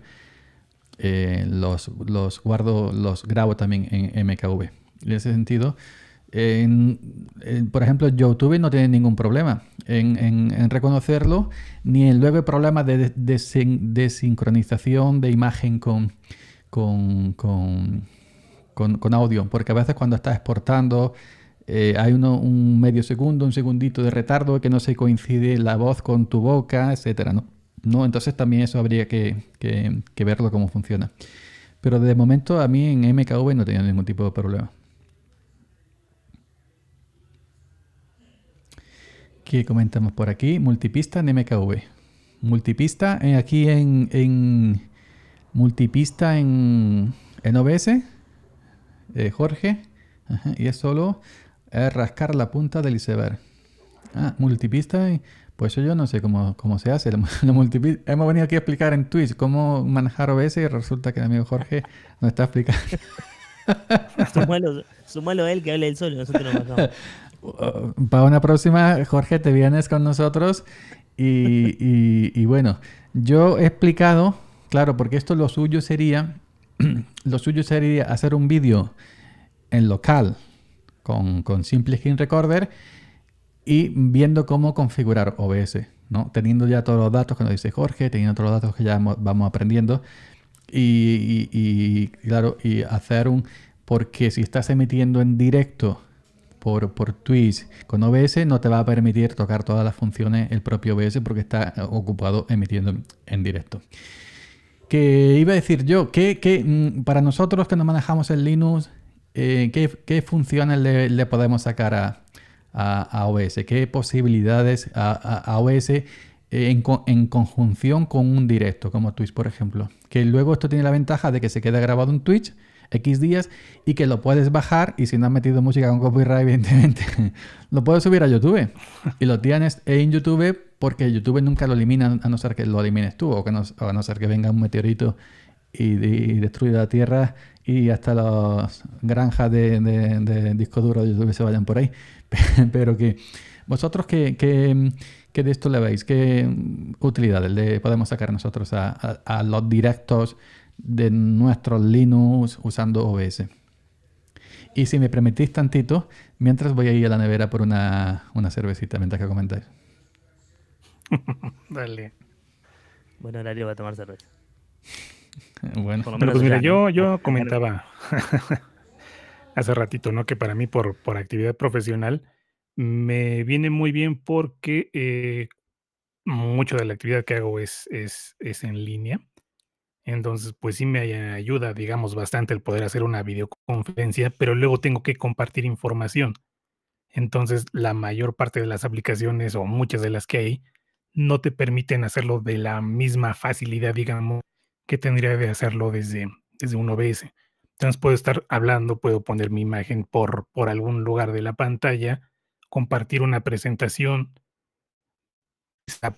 eh, los, guardo, los grabo también en MKV. En ese sentido, por ejemplo, YouTube no tiene ningún problema en, reconocerlo, ni el nuevo problema de, de, de, sincronización de imagen con, con, con, con, audio, porque a veces cuando estás exportando eh, hay un medio segundo, un segundito de retardo que no se coincide la voz con tu boca, etcétera, Entonces también eso habría que, verlo cómo funciona. Pero de momento a mí en MKV no tenía ningún tipo de problema. ¿Qué comentamos por aquí? Multipista en MKV. Multipista eh, aquí en, en, multipista en, en OBS. Eh, Jorge. y es solo es rascar la punta del iceberg. Ah, multipista, pues yo no sé cómo, se hace. Hemos venido aquí a explicar en Twitch cómo manejar OBS y resulta que el amigo Jorge ...no está explicando. sumalo, sumalo a él que habla él solo, nosotros no Para una próxima, Jorge, te vienes con nosotros y, bueno, yo he explicado, claro, porque esto lo suyo sería, lo suyo sería hacer un vídeo en local, con, Simple Screen Recorder y viendo cómo configurar OBS, ¿no? Teniendo ya todos los datos que nos dice Jorge, teniendo todos los datos que ya vamos aprendiendo y, claro, y hacer un... Porque si estás emitiendo en directo por, Twitch con OBS, no te va a permitir tocar todas las funciones el propio OBS porque está ocupado emitiendo en directo. Que iba a decir yo, que, mm, para nosotros que nos manejamos el Linux eh, ¿qué, funciones le, podemos sacar a, a, OS? ¿Qué posibilidades a, a OS eh, en, conjunción con un directo como Twitch, por ejemplo? Que luego esto tiene la ventaja de que se queda grabado en Twitch X días y que lo puedes bajar y si no has metido música con copyright, evidentemente, lo puedes subir a YouTube. Y lo tienes en YouTube porque YouTube nunca lo elimina a no ser que lo elimines tú o, que o a no ser que venga un meteorito y, destruir la tierra y hasta las granjas de, discos duros de que se vayan por ahí. Pero que vosotros que, de esto le veis, qué utilidades le podemos sacar nosotros a, los directos de nuestros Linux usando OBS. Y si me permitís tantito, mientras voy a ir a la nevera por una, una cervecita mientras que comentáis. Dale. Buen va a tomar cerveza. Bueno, pues mira, yo, yo comentaba hace ratito, ¿no? Que para mí por, por actividad profesional me viene muy bien porque eh, mucho de la actividad que hago es, es, es en línea. Entonces, pues sí me ayuda, digamos, bastante el poder hacer una videoconferencia, pero luego tengo que compartir información. Entonces, la mayor parte de las aplicaciones o muchas de las que hay no te permiten hacerlo de la misma facilidad, digamos, que tendría que hacerlo desde, desde un OBS. Entonces puedo estar hablando, puedo poner mi imagen por, por algún lugar de la pantalla, compartir una presentación.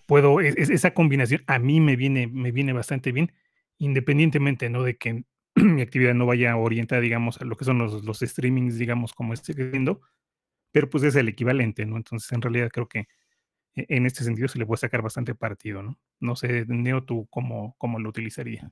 puedo, e-, e-, esa combinación a mí me viene, me viene bastante bien, independientemente ¿no? de que mi actividad no vaya orientada, digamos, a lo que son los, los streamings, digamos, como estoy viendo, pero pues es el equivalente, ¿no? Entonces, en realidad creo que e-, en este sentido se le puede sacar bastante partido, ¿no? No sé, Neo, tú cómo, cómo lo utilizarías.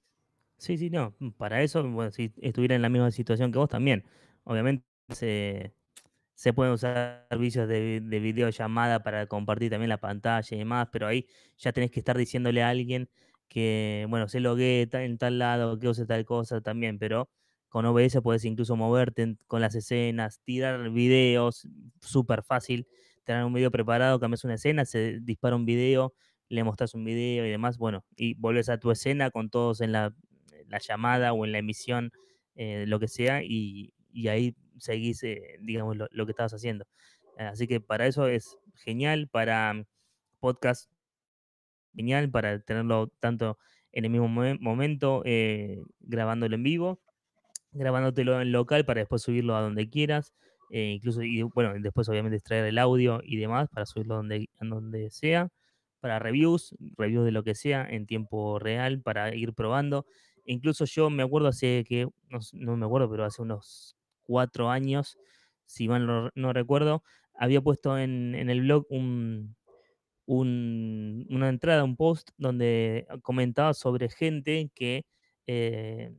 Sí, sí, no. Mm, para eso, bueno, si estuviera en la misma situación que vos también, obviamente se, pueden usar servicios de, videollamada para compartir también la pantalla y demás, pero ahí ya tenés que estar diciéndole a alguien que, bueno, se logue en tal lado, que use tal cosa también, pero con OBS puedes incluso moverte con las escenas, tirar videos, súper fácil tener un video preparado, cambias una escena, se dispara un video, le mostras un video y demás, bueno, y volvés a tu escena con todos en la, eh, llamada o en la emisión, eh, lo que sea, y, ahí seguís, eh, digamos, lo, que estabas haciendo. Así que para eso es genial, para mm, podcast, genial, para tenerlo tanto en el mismo momento, grabándolo en vivo, grabándotelo en local para después subirlo a donde quieras. Eh, incluso, y bueno, después obviamente extraer el audio y demás para subirlo donde, donde sea, para reviews, reviews de lo que sea en tiempo real, para ir probando. incluso yo me acuerdo hace que, no, me acuerdo, pero hace unos cuatro años, si mal no, recuerdo, había puesto en, el blog un, una entrada, un post donde comentaba sobre gente que, eh,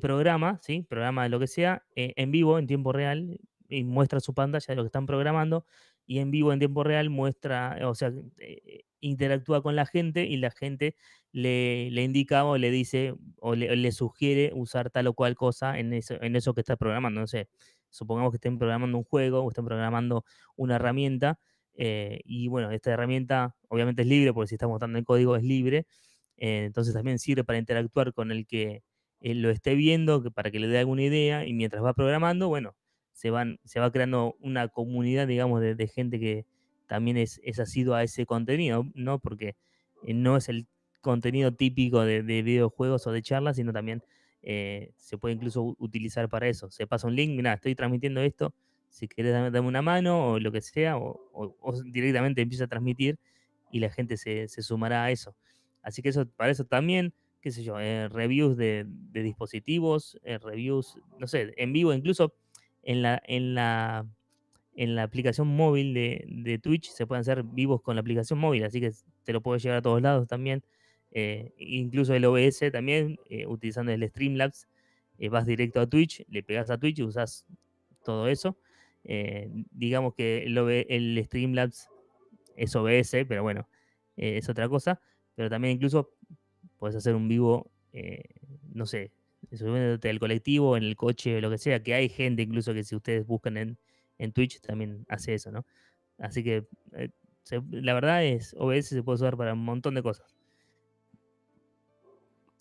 programa, ¿sí? programa de lo que sea, eh, en vivo, en tiempo real, y muestra su pantalla de lo que están programando y en vivo en tiempo real muestra, o sea, eh, eh, interactúa con la gente y la gente le, indica o le dice o le, sugiere usar tal o cual cosa en eso, en que está programando. No sé, supongamos que estén programando un juego o estén programando una herramienta eh, y bueno, esta herramienta obviamente es libre porque si estamos dando el código es libre, entonces también sirve para interactuar con el que lo esté viendo, para que le dé alguna idea y mientras va programando, bueno, se, se va creando una comunidad, digamos, de, gente que también es, es a ese contenido, ¿no? Porque eh, no es el contenido típico de, videojuegos o de charlas, sino también eh, se puede incluso utilizar para eso. Se pasa un link, mira, estoy transmitiendo esto, si querés dame, una mano o lo que sea, o, directamente empieza a transmitir y la gente se, sumará a eso. Así que eso, para eso también, qué sé yo, eh, reviews de, dispositivos, reviews, no sé, en vivo incluso en la, en la, en la aplicación móvil de, Twitch se pueden hacer vivos con la aplicación móvil, así que te lo puedes llevar a todos lados también. Eh, incluso el OBS también, eh, utilizando el Streamlabs, eh, vas directo a Twitch, le pegas a Twitch y usas todo eso. digamos que el, el, Streamlabs es OBS, pero bueno, es otra cosa. Pero también incluso puedes hacer un vivo, no sé, en el del colectivo, en el coche, lo que sea, que hay gente incluso que si ustedes buscan en, Twitch también hace eso, ¿no? Así que eh, la verdad es, OBS se puede usar para un montón de cosas.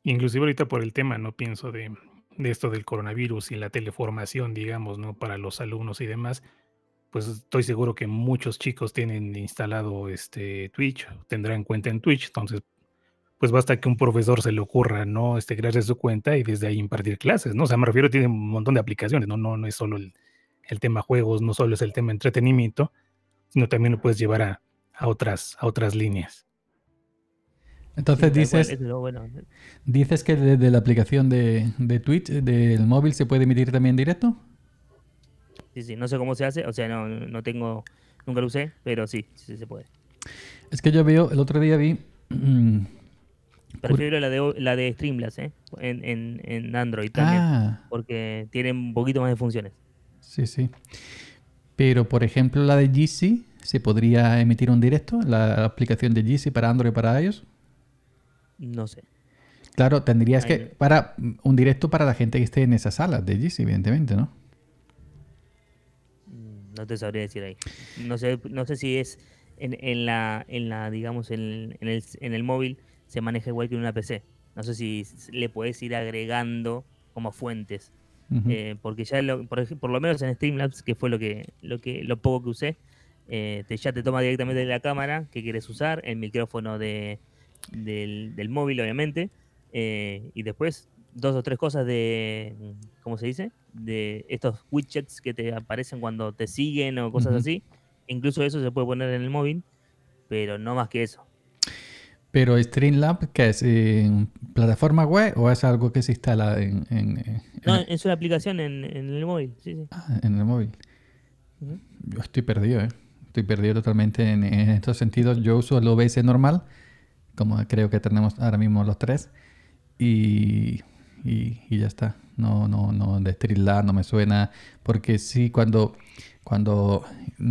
Inclusive ahorita por el tema, ¿no? Pienso de, esto del coronavirus y la teleformación, digamos, ¿no? Para los alumnos y demás, pues estoy seguro que muchos chicos tienen instalado este Twitch, tendrán cuenta en Twitch, entonces pues basta que un profesor se le ocurra, ¿no? Este, crearse su cuenta y desde ahí impartir clases, ¿no? O sea, me refiero, tiene un montón de aplicaciones, ¿no? No, no es solo el, tema juegos, no solo es el tema entretenimiento, sino también lo puedes llevar a, otras, a otras líneas. Entonces dices, dices que desde la aplicación de, de Twitch, eh, del móvil, se puede emitir también directo. Sí, sí, no sé cómo se hace, o sea, no, tengo, nunca lo usé, pero sí, sí se puede. Es que yo veo, el otro día vi, mm, Prefiero la de, la de Streamlabs, ¿eh? en, Android también. Ah. Porque tiene un poquito más de funciones. Sí, sí. Pero, por ejemplo, la de GC, ¿se podría emitir un directo? ¿La aplicación de GC para Android para iOS? No sé. Claro, tendrías que. para Un directo para la gente que esté en esa sala de GC, evidentemente, ¿no? Mm, no te sabría decir ahí. No sé, si es en, la, en la, digamos, en, en el, en el móvil se maneja igual que en una PC. No sé si le podés ir agregando como fuentes. Eh, porque ya, por, lo menos en Streamlabs, que fue lo que lo, que, lo poco que usé, eh, te, ya te toma directamente de la cámara que quieres usar, el micrófono de, del, del móvil, obviamente, eh, y después dos o tres cosas de, ¿cómo se dice? De estos widgets que te aparecen cuando te siguen o cosas así. Incluso eso se puede poner en el móvil, pero no más que eso. Pero StreamLab, ¿qué es? Eh, ¿En plataforma web o es algo que se instala en... no, es una aplicación en, en el móvil, sí, sí. Ah, en el móvil. Yo estoy perdido, ¿eh? Estoy perdido totalmente en, estos sentidos. Yo uso el OBS normal, como creo que tenemos ahora mismo los tres, y ya está no, no, no, de Streamlabs no me suena, porque sí, cuando, cuando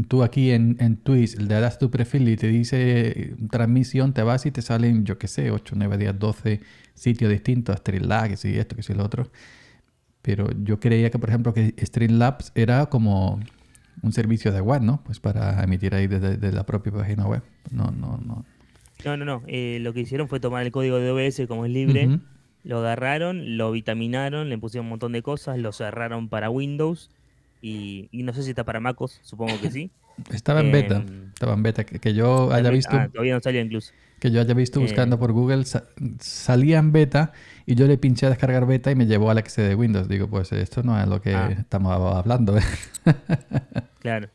tú aquí en, en Twitch le das tu perfil y te dice eh, transmisión, te vas y te salen, yo qué sé, 8, 9, 10, 12 sitios distintos, Street que sí, esto, que sí, lo otro. Pero yo creía que, por ejemplo, que Streamlabs era como un servicio de web, ¿no? Pues para emitir ahí desde, la propia página web. No, no, no. No, no, no. Eh, lo que hicieron fue tomar el código de OBS como es libre lo agarraron, lo vitaminaron, le pusieron un montón de cosas, lo cerraron para Windows y, no sé si está para MacOS, supongo que sí. Estaba en em, beta, estaba en beta, que, yo haya visto... Ah, todavía no salió incluso. Que yo haya visto eh, buscando por Google, salía en beta y yo le pinché a descargar beta y me llevó al XD de Windows. Digo, pues esto no es lo que ah. estamos hablando. ¿eh? claro.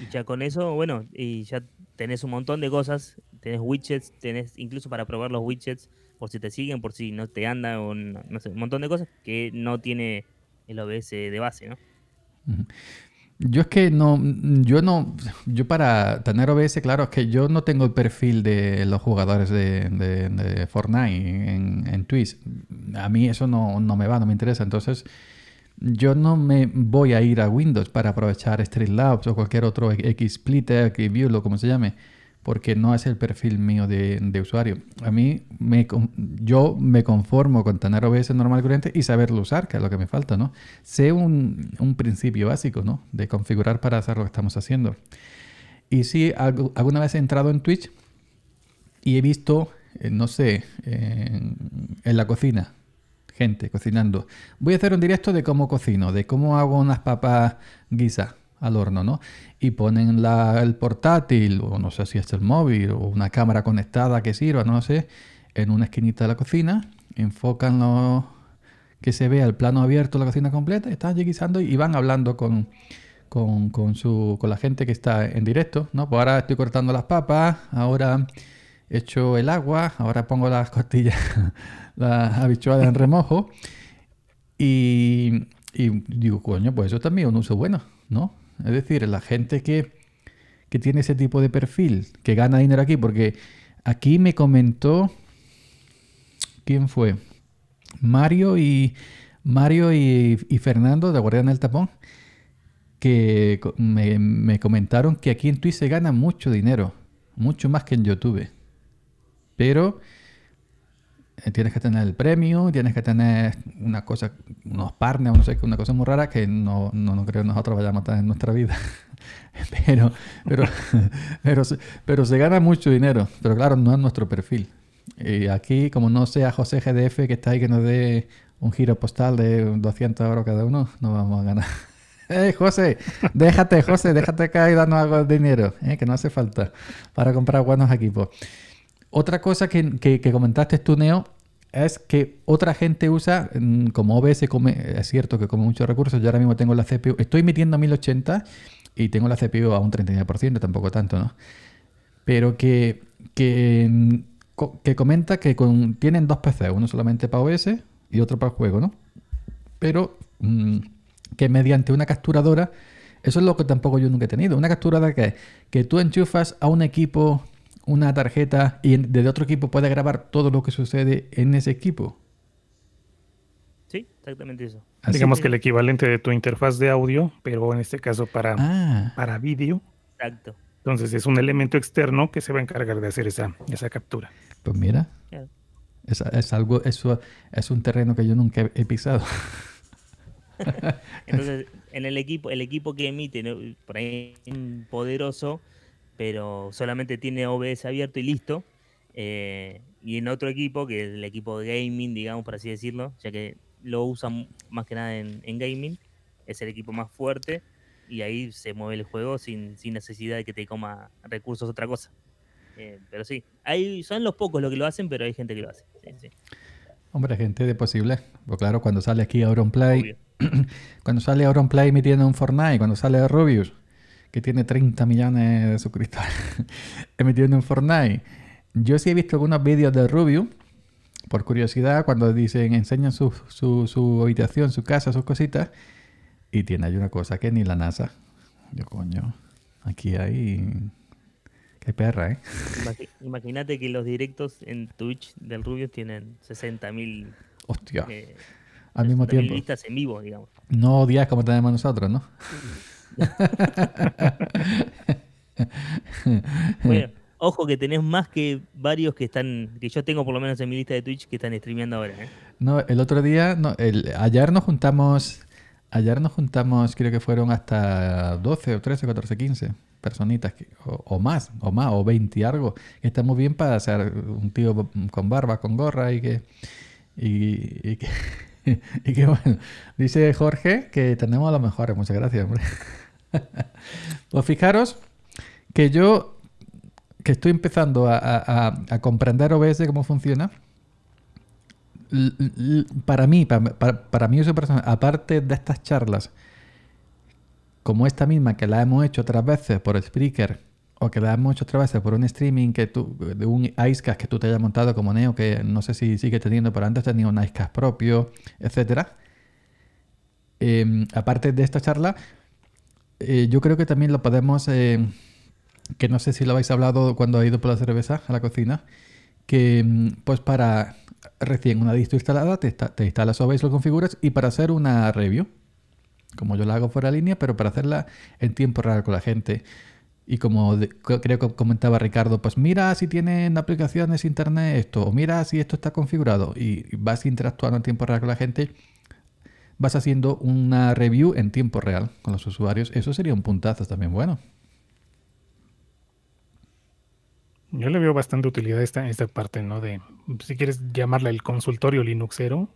Y ya con eso, bueno, y ya tenés un montón de cosas, tenés widgets, tenés incluso para probar los widgets, por si te siguen, por si no te andan, un montón de cosas que no tiene el OBS de base, ¿no? Yo es que no, yo no, yo para tener OBS, claro, es que yo no tengo el perfil de los jugadores de, Fortnite en, Twitch. A mí eso no, me va, no me interesa. Entonces, yo no me voy a ir a Windows para aprovechar Street Labs o cualquier otro X-Splitter, X-View, como se llame porque no es el perfil mío de, usuario. A mí, me, yo me conformo con tener OBS normal corriente y saberlo usar, que es lo que me falta, ¿no? Sé un, principio básico, ¿no? De configurar para hacer lo que estamos haciendo. Y sí, alguna vez he entrado en Twitch y he visto, eh, no sé, eh, en, la cocina, gente cocinando. Voy a hacer un directo de cómo cocino, de cómo hago unas papas guisas al horno, ¿no? Y ponen el portátil, o no sé si es el móvil, o una cámara conectada que sirva, no sé, en una esquinita de la cocina, enfocan lo, que se vea el plano abierto la cocina completa, están guisando y van hablando con, con, la gente que está en directo, ¿no? Pues ahora estoy cortando las papas, ahora echo el agua, ahora pongo las costillas, las habichuelas en remojo. Y, y, digo, coño, pues eso también es un uso bueno, ¿no? Es decir, la gente que, que tiene ese tipo de perfil, que gana dinero aquí, porque aquí me comentó, ¿quién fue? Mario y, Mario y, Fernando de Guardián del Tapón, que me, me, comentaron que aquí en Twitch se gana mucho dinero, mucho más que en YouTube. Pero eh, tienes que tener el premio, tienes que tener una cosa, unos partners, no sé qué, una cosa muy rara que no, no, no creo nosotros vayamos a tener en nuestra vida. pero, pero, pero, se, pero se gana mucho dinero, pero claro, no es nuestro perfil. Y aquí, como no sea José GDF que está ahí que nos dé un giro postal de 200 euros cada uno, no vamos a ganar. ¡Eh, José! Déjate, José, déjate caer y danos algo de dinero, ¿eh? que no hace falta para comprar buenos equipos. Otra cosa que, comentaste tú, Neo, es que otra gente usa, mm, como OBS es cierto que come muchos recursos, yo ahora mismo tengo la CPU, estoy emitiendo a 1080 y tengo la CPU a un 39%, tampoco tanto, ¿no? Pero que, que, mm, comenta que con, tienen dos PCs, uno solamente para OBS y otro para el juego, ¿no? Pero mm, que mediante una capturadora, eso es lo que tampoco yo nunca he tenido, una capturadora que, que tú enchufas a un equipo una tarjeta y desde otro equipo puede grabar todo lo que sucede en ese equipo. Sí, exactamente eso. Digamos que el equivalente de tu interfaz de audio, pero en este caso para, ah. para vídeo. Exacto. Entonces es un elemento externo que se va a encargar de hacer esa, esa captura. Pues mira, es, algo, es un terreno que yo nunca he pisado. Entonces, en el equipo, el equipo que emite, por ahí poderoso, pero solamente tiene OBS abierto y listo. Eh, y en otro equipo, que es el equipo de gaming, digamos, por así decirlo, ya que lo usan más que nada en, gaming, es el equipo más fuerte y ahí se mueve el juego sin, necesidad de que te coma recursos otra cosa. Eh, pero sí, hay, son los pocos los que lo hacen, pero hay gente que lo hace. Hombre, gente de posible. Pues claro, cuando sale aquí a play cuando sale Auronplay metiendo un Fortnite, cuando sale Rubius, que tiene 30 millones de suscriptores emitiendo en Fortnite. Yo sí he visto algunos vídeos de Rubio, por curiosidad, cuando dicen, enseñan su, su, su habitación, su casa, sus cositas, y tiene ahí una cosa que ni la NASA. Yo, coño, aquí hay. Qué perra, ¿eh? Imagínate que los directos en Twitch del Rubio tienen 60.000. Hostia. Eh, al mismo tiempo. No días como tenemos nosotros, ¿no? ojo que tenés más que varios que están, que yo tengo por lo menos en mi lista de Twitch que están streameando ahora. ¿eh? No, el otro día, ayer nos juntamos, ayer nos juntamos, creo que fueron hasta 12 o 13, 14, 15 personitas o, más, o más, o 20 algo, que está muy bien para ser un tío con barba, con gorra y que... Y, que, y que bueno, dice Jorge que tenemos a los mejores, muchas gracias, hombre pues fijaros que yo, que estoy empezando a, comprender OBS cómo funciona, para mí, para, para, aparte de estas charlas, como esta misma que la hemos hecho otras veces por speaker o que la hemos hecho otras veces por un streaming que tú, de un Icecast que tú te hayas montado como Neo, que no sé si sigue teniendo, pero antes tenía un Icecast propio, etcétera em, aparte de esta charla, eh, yo creo que también lo podemos, eh, que no sé si lo habéis hablado cuando ha ido por la cerveza a la cocina, que mm, pues para recién una distro instalada, te, te instalas y lo configuras y para hacer una review, como yo la hago fuera de línea, pero para hacerla en tiempo real con la gente. Y como creo que comentaba Ricardo, pues mira si tienen aplicaciones internet esto, o mira si esto está configurado y vas interactuando en tiempo real con la gente vas haciendo una review en tiempo real con los usuarios. Eso sería un puntazo también bueno. Yo le veo bastante utilidad esta, esta parte, ¿no? De, si quieres llamarla el consultorio linuxero,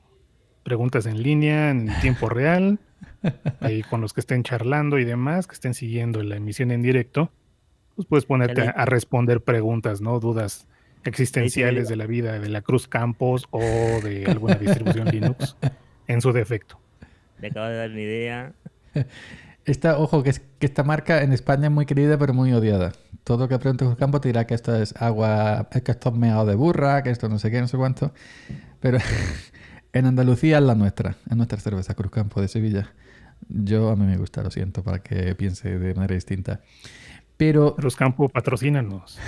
preguntas en línea, en tiempo real, ahí con los que estén charlando y demás, que estén siguiendo la emisión en directo, pues puedes ponerte a responder preguntas, ¿no? Dudas existenciales de la vida de la Cruz Campos o de alguna distribución Linux en su defecto. Le acabo de dar una idea. Esta, ojo, que, esta marca en España es muy querida pero muy odiada. Todo lo que preguntes Cruzcampo campo te dirá que esto es agua, que esto es meado de burra, que esto no sé qué, no sé cuánto. Pero en Andalucía es la nuestra, es nuestra cerveza Cruzcampo de Sevilla. Yo a mí me gusta, lo siento, para que piense de manera distinta. Pero. Cruzcampo, patrocínanos.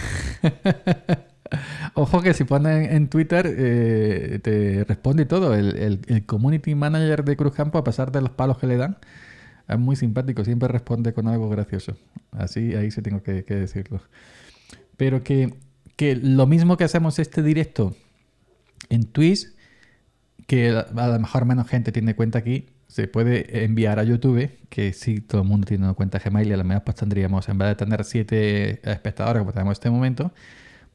Ojo que si ponen en Twitter eh, te responde todo. El, el, community manager de Cruzcampo, a pesar de los palos que le dan, es muy simpático, siempre responde con algo gracioso. Así, ahí sí tengo que, decirlo. Pero que, que, lo mismo que hacemos este directo en Twitch, que a lo mejor menos gente tiene cuenta aquí, se puede enviar a YouTube, que si sí, todo el mundo tiene una cuenta Gmail y a lo mejor pues tendríamos, en vez de tener 7 espectadores como tenemos en este momento,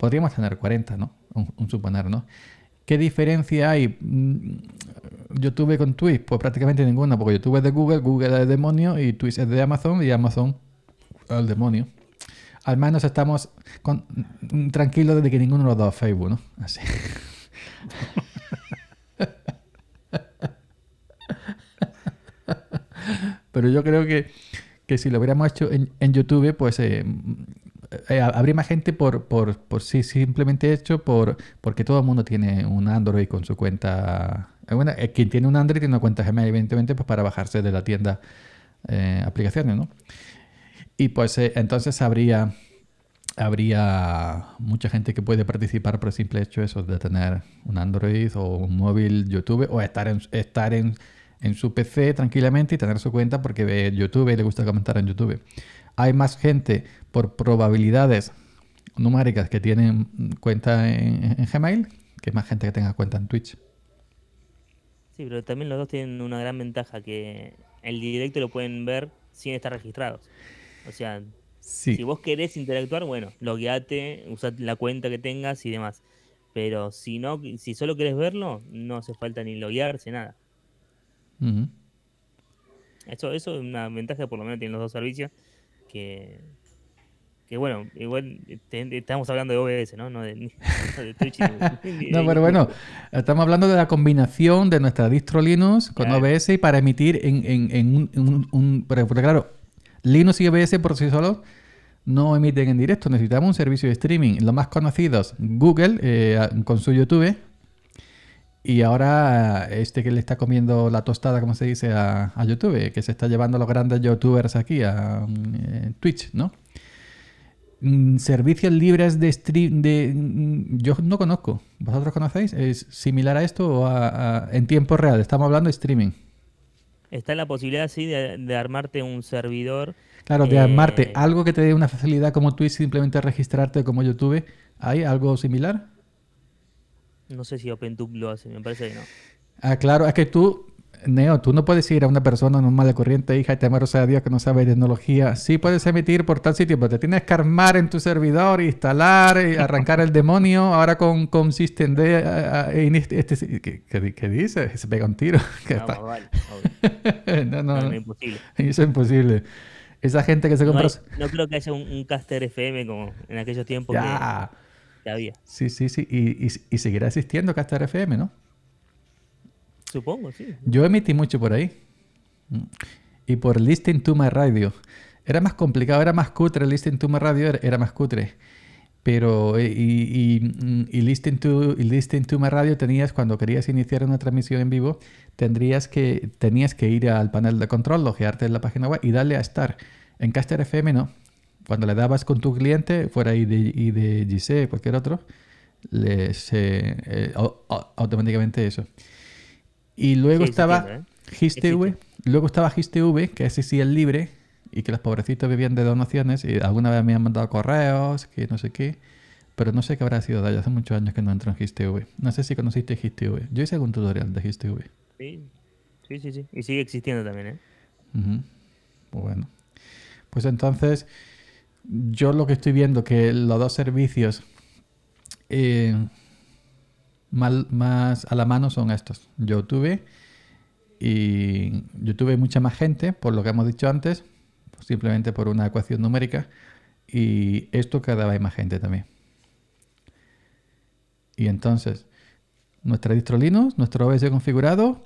podríamos tener 40, ¿no? Un, suponer, ¿no? ¿Qué diferencia hay mm, YouTube con Twitch? Pues prácticamente ninguna, porque YouTube es de Google, Google es de demonio y Twitch es de Amazon y Amazon al demonio. Al menos estamos mm, tranquilos desde que ninguno nos los dos Facebook, ¿no? Así. Pero yo creo que, si lo hubiéramos hecho en, YouTube, pues eh, eh, habría más gente por, por, por sí, simplemente hecho por, porque todo el mundo tiene un Android con su cuenta. Eh, bueno, eh, quien tiene un Android tiene una cuenta Gmail, evidentemente, pues para bajarse de la tienda aplicaciones, ¿no? Y pues entonces habría, habría mucha gente que puede participar por el simple hecho eso de tener un Android o un móvil YouTube o estar en, estar en, en su PC tranquilamente y tener su cuenta porque ve YouTube y le gusta comentar en YouTube hay más gente por probabilidades numéricas que tienen cuenta en, Gmail que más gente que tenga cuenta en Twitch. Sí, pero también los dos tienen una gran ventaja que el directo lo pueden ver sin estar registrados. O sea, si vos querés interactuar, bueno, logueate, usad la cuenta que tengas y demás. Pero si no, si solo querés verlo, no hace falta ni loguearse, nada. Eso, eso es una ventaja, por lo menos tienen los dos servicios que, bueno, igual este, estamos hablando de OBS, ¿no? No, pero bueno, estamos hablando de la combinación de nuestra distro Linux con OBS y para emitir en, en, un, Porque claro, Linux y OBS por sí solos no emiten en directo, necesitamos un servicio de streaming. Los más conocidos, Google eh, con su YouTube y ahora este que le está comiendo la tostada, como se dice, a, YouTube, que se está llevando a los grandes youtubers aquí a mm, eh, Twitch, ¿no? Mm, servicios libres de stream de mm, yo no conozco. ¿Vosotros conocéis? ¿Es similar a esto o en tiempo real? Estamos hablando de streaming. Está la posibilidad, sí, de, armarte un servidor. Claro, de armarte eh, algo que te dé una facilidad como Twitch, simplemente registrarte como YouTube. ¿Hay algo similar? No sé si OpenTube lo hace, me parece que no. Ah, claro, es que tú, Neo, tú no puedes ir a una persona normal de corriente, hija, te o sea Dios que no sabe tecnología. Sí puedes emitir por tal sitio, pero te tienes que armar en tu servidor, instalar, y eh, arrancar el demonio. Ahora con, con System eh, eh, este, este ¿qué, qué, dice? Se pega un tiro. No, no, no, Eso es imposible. Esa gente que se compró... No, creo que haya un, caster FM como en aquellos tiempos. Que Sí, sí, sí. Y, seguirá existiendo Castar FM, ¿no? Supongo, sí. Yo emití mucho por ahí. Y por Listing to My Radio. Era más complicado, era más cutre. Listing to My Radio era, más cutre. Pero, eh, y, y, y, to, to My Radio tenías, cuando querías iniciar una transmisión en vivo, tendrías que, tenías que ir al panel de control, logearte en la página web y darle a estar. En Caster FM no cuando le dabas con tu cliente, fuera y de o cualquier otro, eh, automáticamente eso. Y luego estaba GISTV, ¿eh? luego estaba GISTV, que ese sí es libre, y que los pobrecitos vivían de donaciones, y alguna vez me han mandado correos, que no sé qué, pero no sé qué habrá sido de hace muchos años que no entro en GISTV. No sé si conociste GISTV, yo hice algún tutorial de GISTV. Sí, sí, sí, sí, y sigue existiendo también, ¿eh? Bueno, pues entonces yo lo que estoy viendo que los dos servicios eh, más a la mano son estos. YouTube y YouTube mucha más gente, por lo que hemos dicho antes, simplemente por una ecuación numérica. Y esto cada vez más gente también. Y entonces, nuestra distro Linux, nuestro OS configurado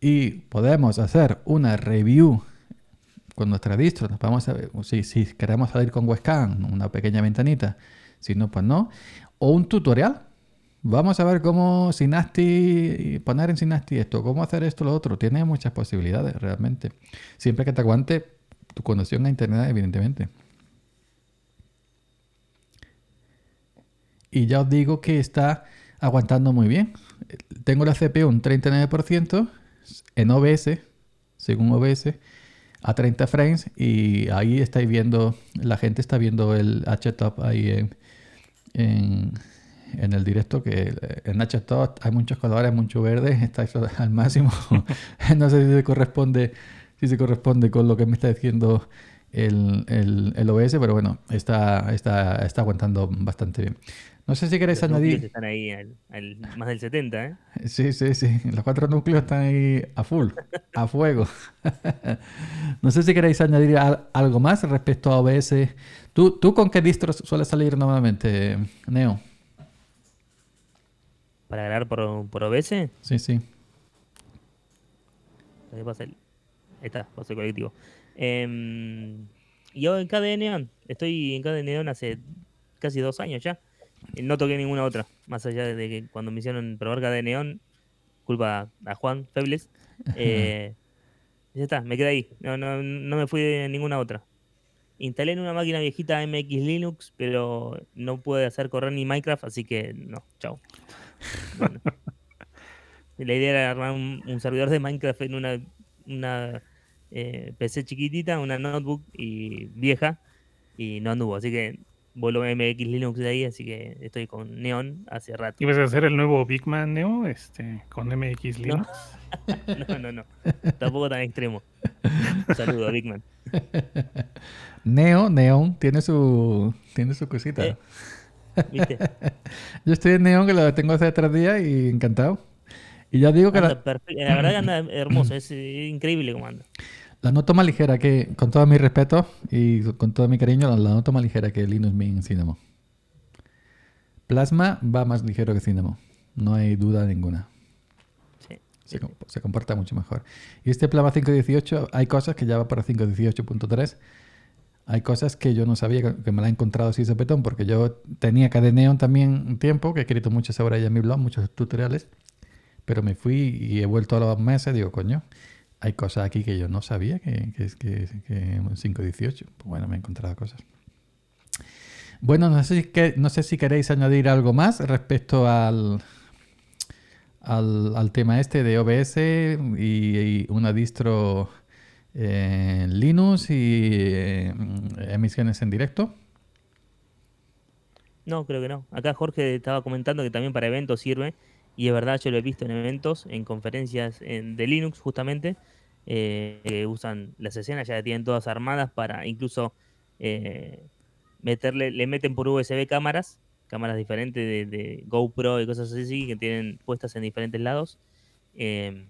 y podemos hacer una review con nuestra distro. vamos a, si, si queremos salir con Webcam, una pequeña ventanita. Si no, pues no. O un tutorial. Vamos a ver cómo sinasti poner en sinasti esto, cómo hacer esto, lo otro. Tiene muchas posibilidades, realmente. Siempre que te aguante tu conexión a Internet, evidentemente. Y ya os digo que está aguantando muy bien. Tengo la CPU un 39%, en OBS, según OBS, a 30 frames y ahí estáis viendo, la gente está viendo el HTOP ahí en, en, el directo, que en HTOP hay muchos colores, mucho verde, está al máximo. no sé si se corresponde, si se corresponde con lo que me está diciendo el, OBS, pero bueno, está, está, está aguantando bastante bien. No sé si queréis Los añadir. Están ahí más del 70, ¿eh? Sí, sí, sí. Los cuatro núcleos están ahí a full, a fuego. no sé si queréis añadir algo más respecto a OBS. ¿Tú, con qué distros sueles salir normalmente, Neo? ¿Para ganar por, por OBS? Sí, sí. Ahí pasa Ahí está, a el colectivo. Em, y yo en KDE Neon, estoy en KDE hace casi dos años ya. No toqué ninguna otra, más allá de que cuando me hicieron probar KDE Neon, culpa a Juan Febles. Eh, ya está, me quedé ahí. No, no, no me fui de ninguna otra. Instalé en una máquina viejita MX Linux, pero no pude hacer correr ni Minecraft, así que no, chao. La idea era armar un, servidor de Minecraft en una eh, PC chiquitita, una notebook y vieja, y no anduvo. Así que a MX Linux de ahí, así que estoy con Neon hace rato. ¿Ibas a hacer el nuevo Big Man Neo este, con MX Linux? No, no, no. Tampoco tan extremo. saludo a Big Man. Neo, Neon, tiene su, tiene su cosita. Eh, Yo estoy en Neon, que lo tengo hace tres días y encantado. Y ya digo que... la... la verdad que anda hermoso, es eh, increíble cómo anda. La noto más ligera que, con todo mi respeto y con todo mi cariño, la, noto más ligera que Linux Mint Cinema Plasma va más ligero que Cinema. No hay duda ninguna. Se, comporta mucho mejor. Y este Plasma 518, hay cosas que ya va para 518.3. Hay cosas que yo no sabía que, me la he encontrado así ese petón, porque yo tenía Cadeneon también un tiempo, que he escrito muchas sobre ella en mi blog, muchos tutoriales, pero me fui y he vuelto a los meses, digo, coño, hay cosas aquí que yo no sabía que, es que, que 5.18. Pues bueno, me he encontrado cosas. Bueno, no sé, si que, no sé si queréis añadir algo más respecto al, al, tema este de OBS y, una distro eh, Linux y eh, emisiones en directo. No, creo que no. Acá Jorge estaba comentando que también para eventos sirve y es verdad, yo lo he visto en eventos, en conferencias de Linux justamente, eh, que usan las escenas, ya tienen todas armadas para incluso eh, meterle, le meten por USB cámaras, cámaras diferentes de, GoPro y cosas así que tienen puestas en diferentes lados. Eh,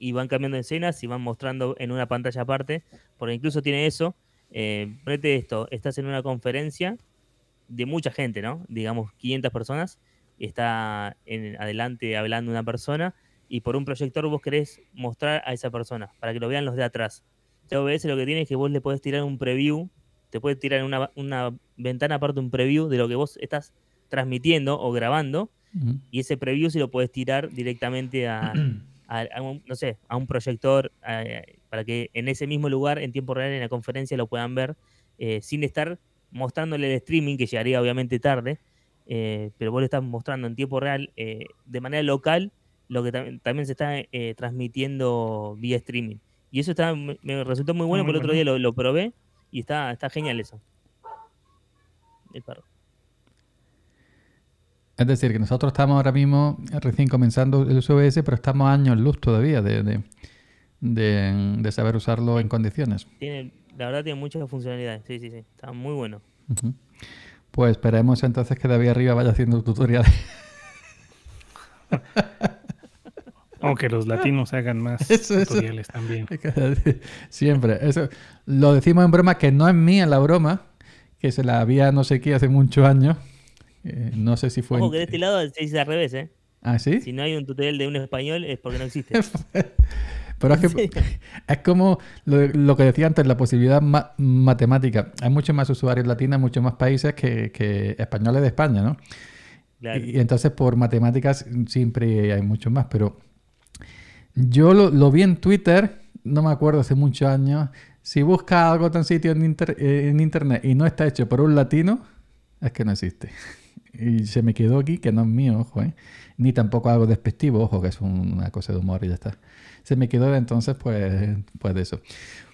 y van cambiando escenas y van mostrando en una pantalla aparte, porque incluso tiene eso. Prete esto, estás en una conferencia de mucha gente, ¿no? Digamos 500 personas, está en, adelante hablando una persona y por un proyector vos querés mostrar a esa persona para que lo vean los de atrás. TOBS lo que tiene es que vos le podés tirar un preview, te puedes tirar una, ventana aparte un preview de lo que vos estás transmitiendo o grabando y ese preview se lo podés tirar directamente a, un, no sé, a un proyector para que en ese mismo lugar, en tiempo real, en la conferencia lo puedan ver eh, sin estar mostrándole el streaming que llegaría obviamente tarde, eh, pero vos lo estás mostrando en tiempo real eh, de manera local lo que también se está eh, transmitiendo vía streaming. Y eso está, me, resultó muy bueno, el otro día lo, probé y está, está genial eso. Es decir, que nosotros estamos ahora mismo recién comenzando el uso pero estamos años luz todavía de, de, de, saber usarlo en condiciones. Tiene, la verdad tiene muchas funcionalidades, sí, sí, sí. Está muy bueno. Pues esperemos entonces que David Arriba vaya haciendo tutoriales. que los latinos hagan más tutoriales también. Siempre. Eso lo decimos en broma, que no es mía la broma, que se la había no sé qué hace muchos años. no sé si fue. Ojo, que de este lado se dice al revés, ¿eh? ¿Ah, sí? Si no hay un tutorial de un español es porque no existe. Pero es que es como lo, que decía antes, la posibilidad matemática. Hay muchos más usuarios latinos, muchos más países que, españoles de España, ¿no? Y, y entonces por matemáticas siempre hay muchos más, pero yo lo, vi en Twitter, no me acuerdo, hace muchos años. Si buscas algo tan sitio en, eh, en internet y no está hecho por un latino, es que no existe. y se me quedó aquí, que no es mío, ojo, ¿eh? ni tampoco algo despectivo, ojo, que es una cosa de humor y ya está. Se me quedó entonces, pues, pues de eso.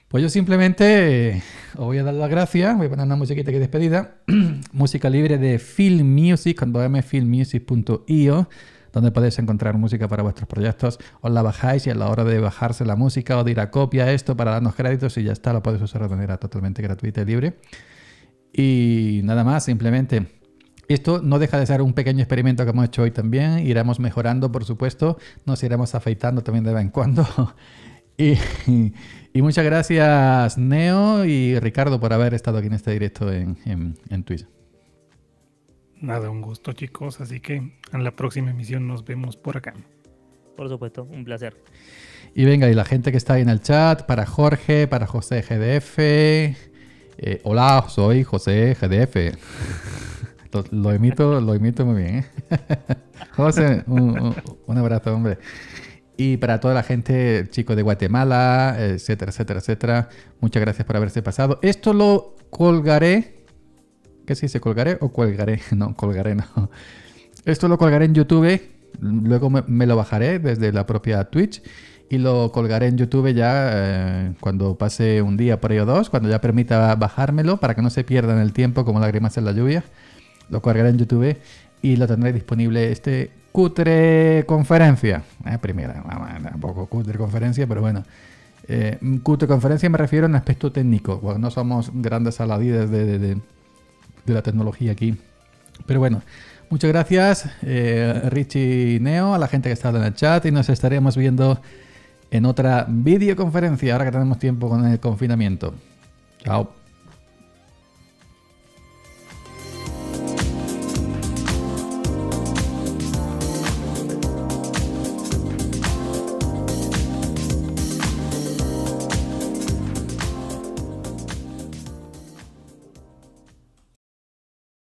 Pues yo simplemente eh, os voy a dar las gracias, voy a poner una musiquita que despedida, música libre de Film Music, cuando m filmmusic.io, donde podéis encontrar música para vuestros proyectos. Os la bajáis y a la hora de bajarse la música os dirá copia esto para darnos créditos y ya está, lo podéis usar de manera totalmente gratuita y libre. Y nada más, simplemente esto no deja de ser un pequeño experimento que hemos hecho hoy también. Iremos mejorando, por supuesto. Nos iremos afeitando también de vez en cuando. Y, muchas gracias, Neo y Ricardo, por haber estado aquí en este directo en, en Twitch. Nada, un gusto chicos, así que en la próxima emisión nos vemos por acá. Por supuesto, un placer. Y venga, y la gente que está ahí en el chat, para Jorge, para José GDF. Eh, hola, soy José GDF. Lo, lo, imito, lo imito muy bien. ¿eh? José, un, un, abrazo, hombre. Y para toda la gente, chicos de Guatemala, eh, etcétera, etcétera, etcétera. Muchas gracias por haberse pasado. Esto lo colgaré ¿Qué se ¿Colgaré o colgaré? No, colgaré no. Esto lo colgaré en YouTube, luego me, lo bajaré desde la propia Twitch y lo colgaré en YouTube ya eh, cuando pase un día por ahí o dos, cuando ya permita bajármelo para que no se pierdan el tiempo como lágrimas en la lluvia. Lo colgaré en YouTube y lo tendré disponible este cutre conferencia. Eh, primera, tampoco cutre conferencia, pero bueno. Eh, cutre conferencia me refiero en aspecto técnico. no somos grandes aladides de de la tecnología aquí. Pero bueno, muchas gracias eh, Richie Neo, a la gente que está en el chat y nos estaremos viendo en otra videoconferencia ahora que tenemos tiempo con el confinamiento. Chao.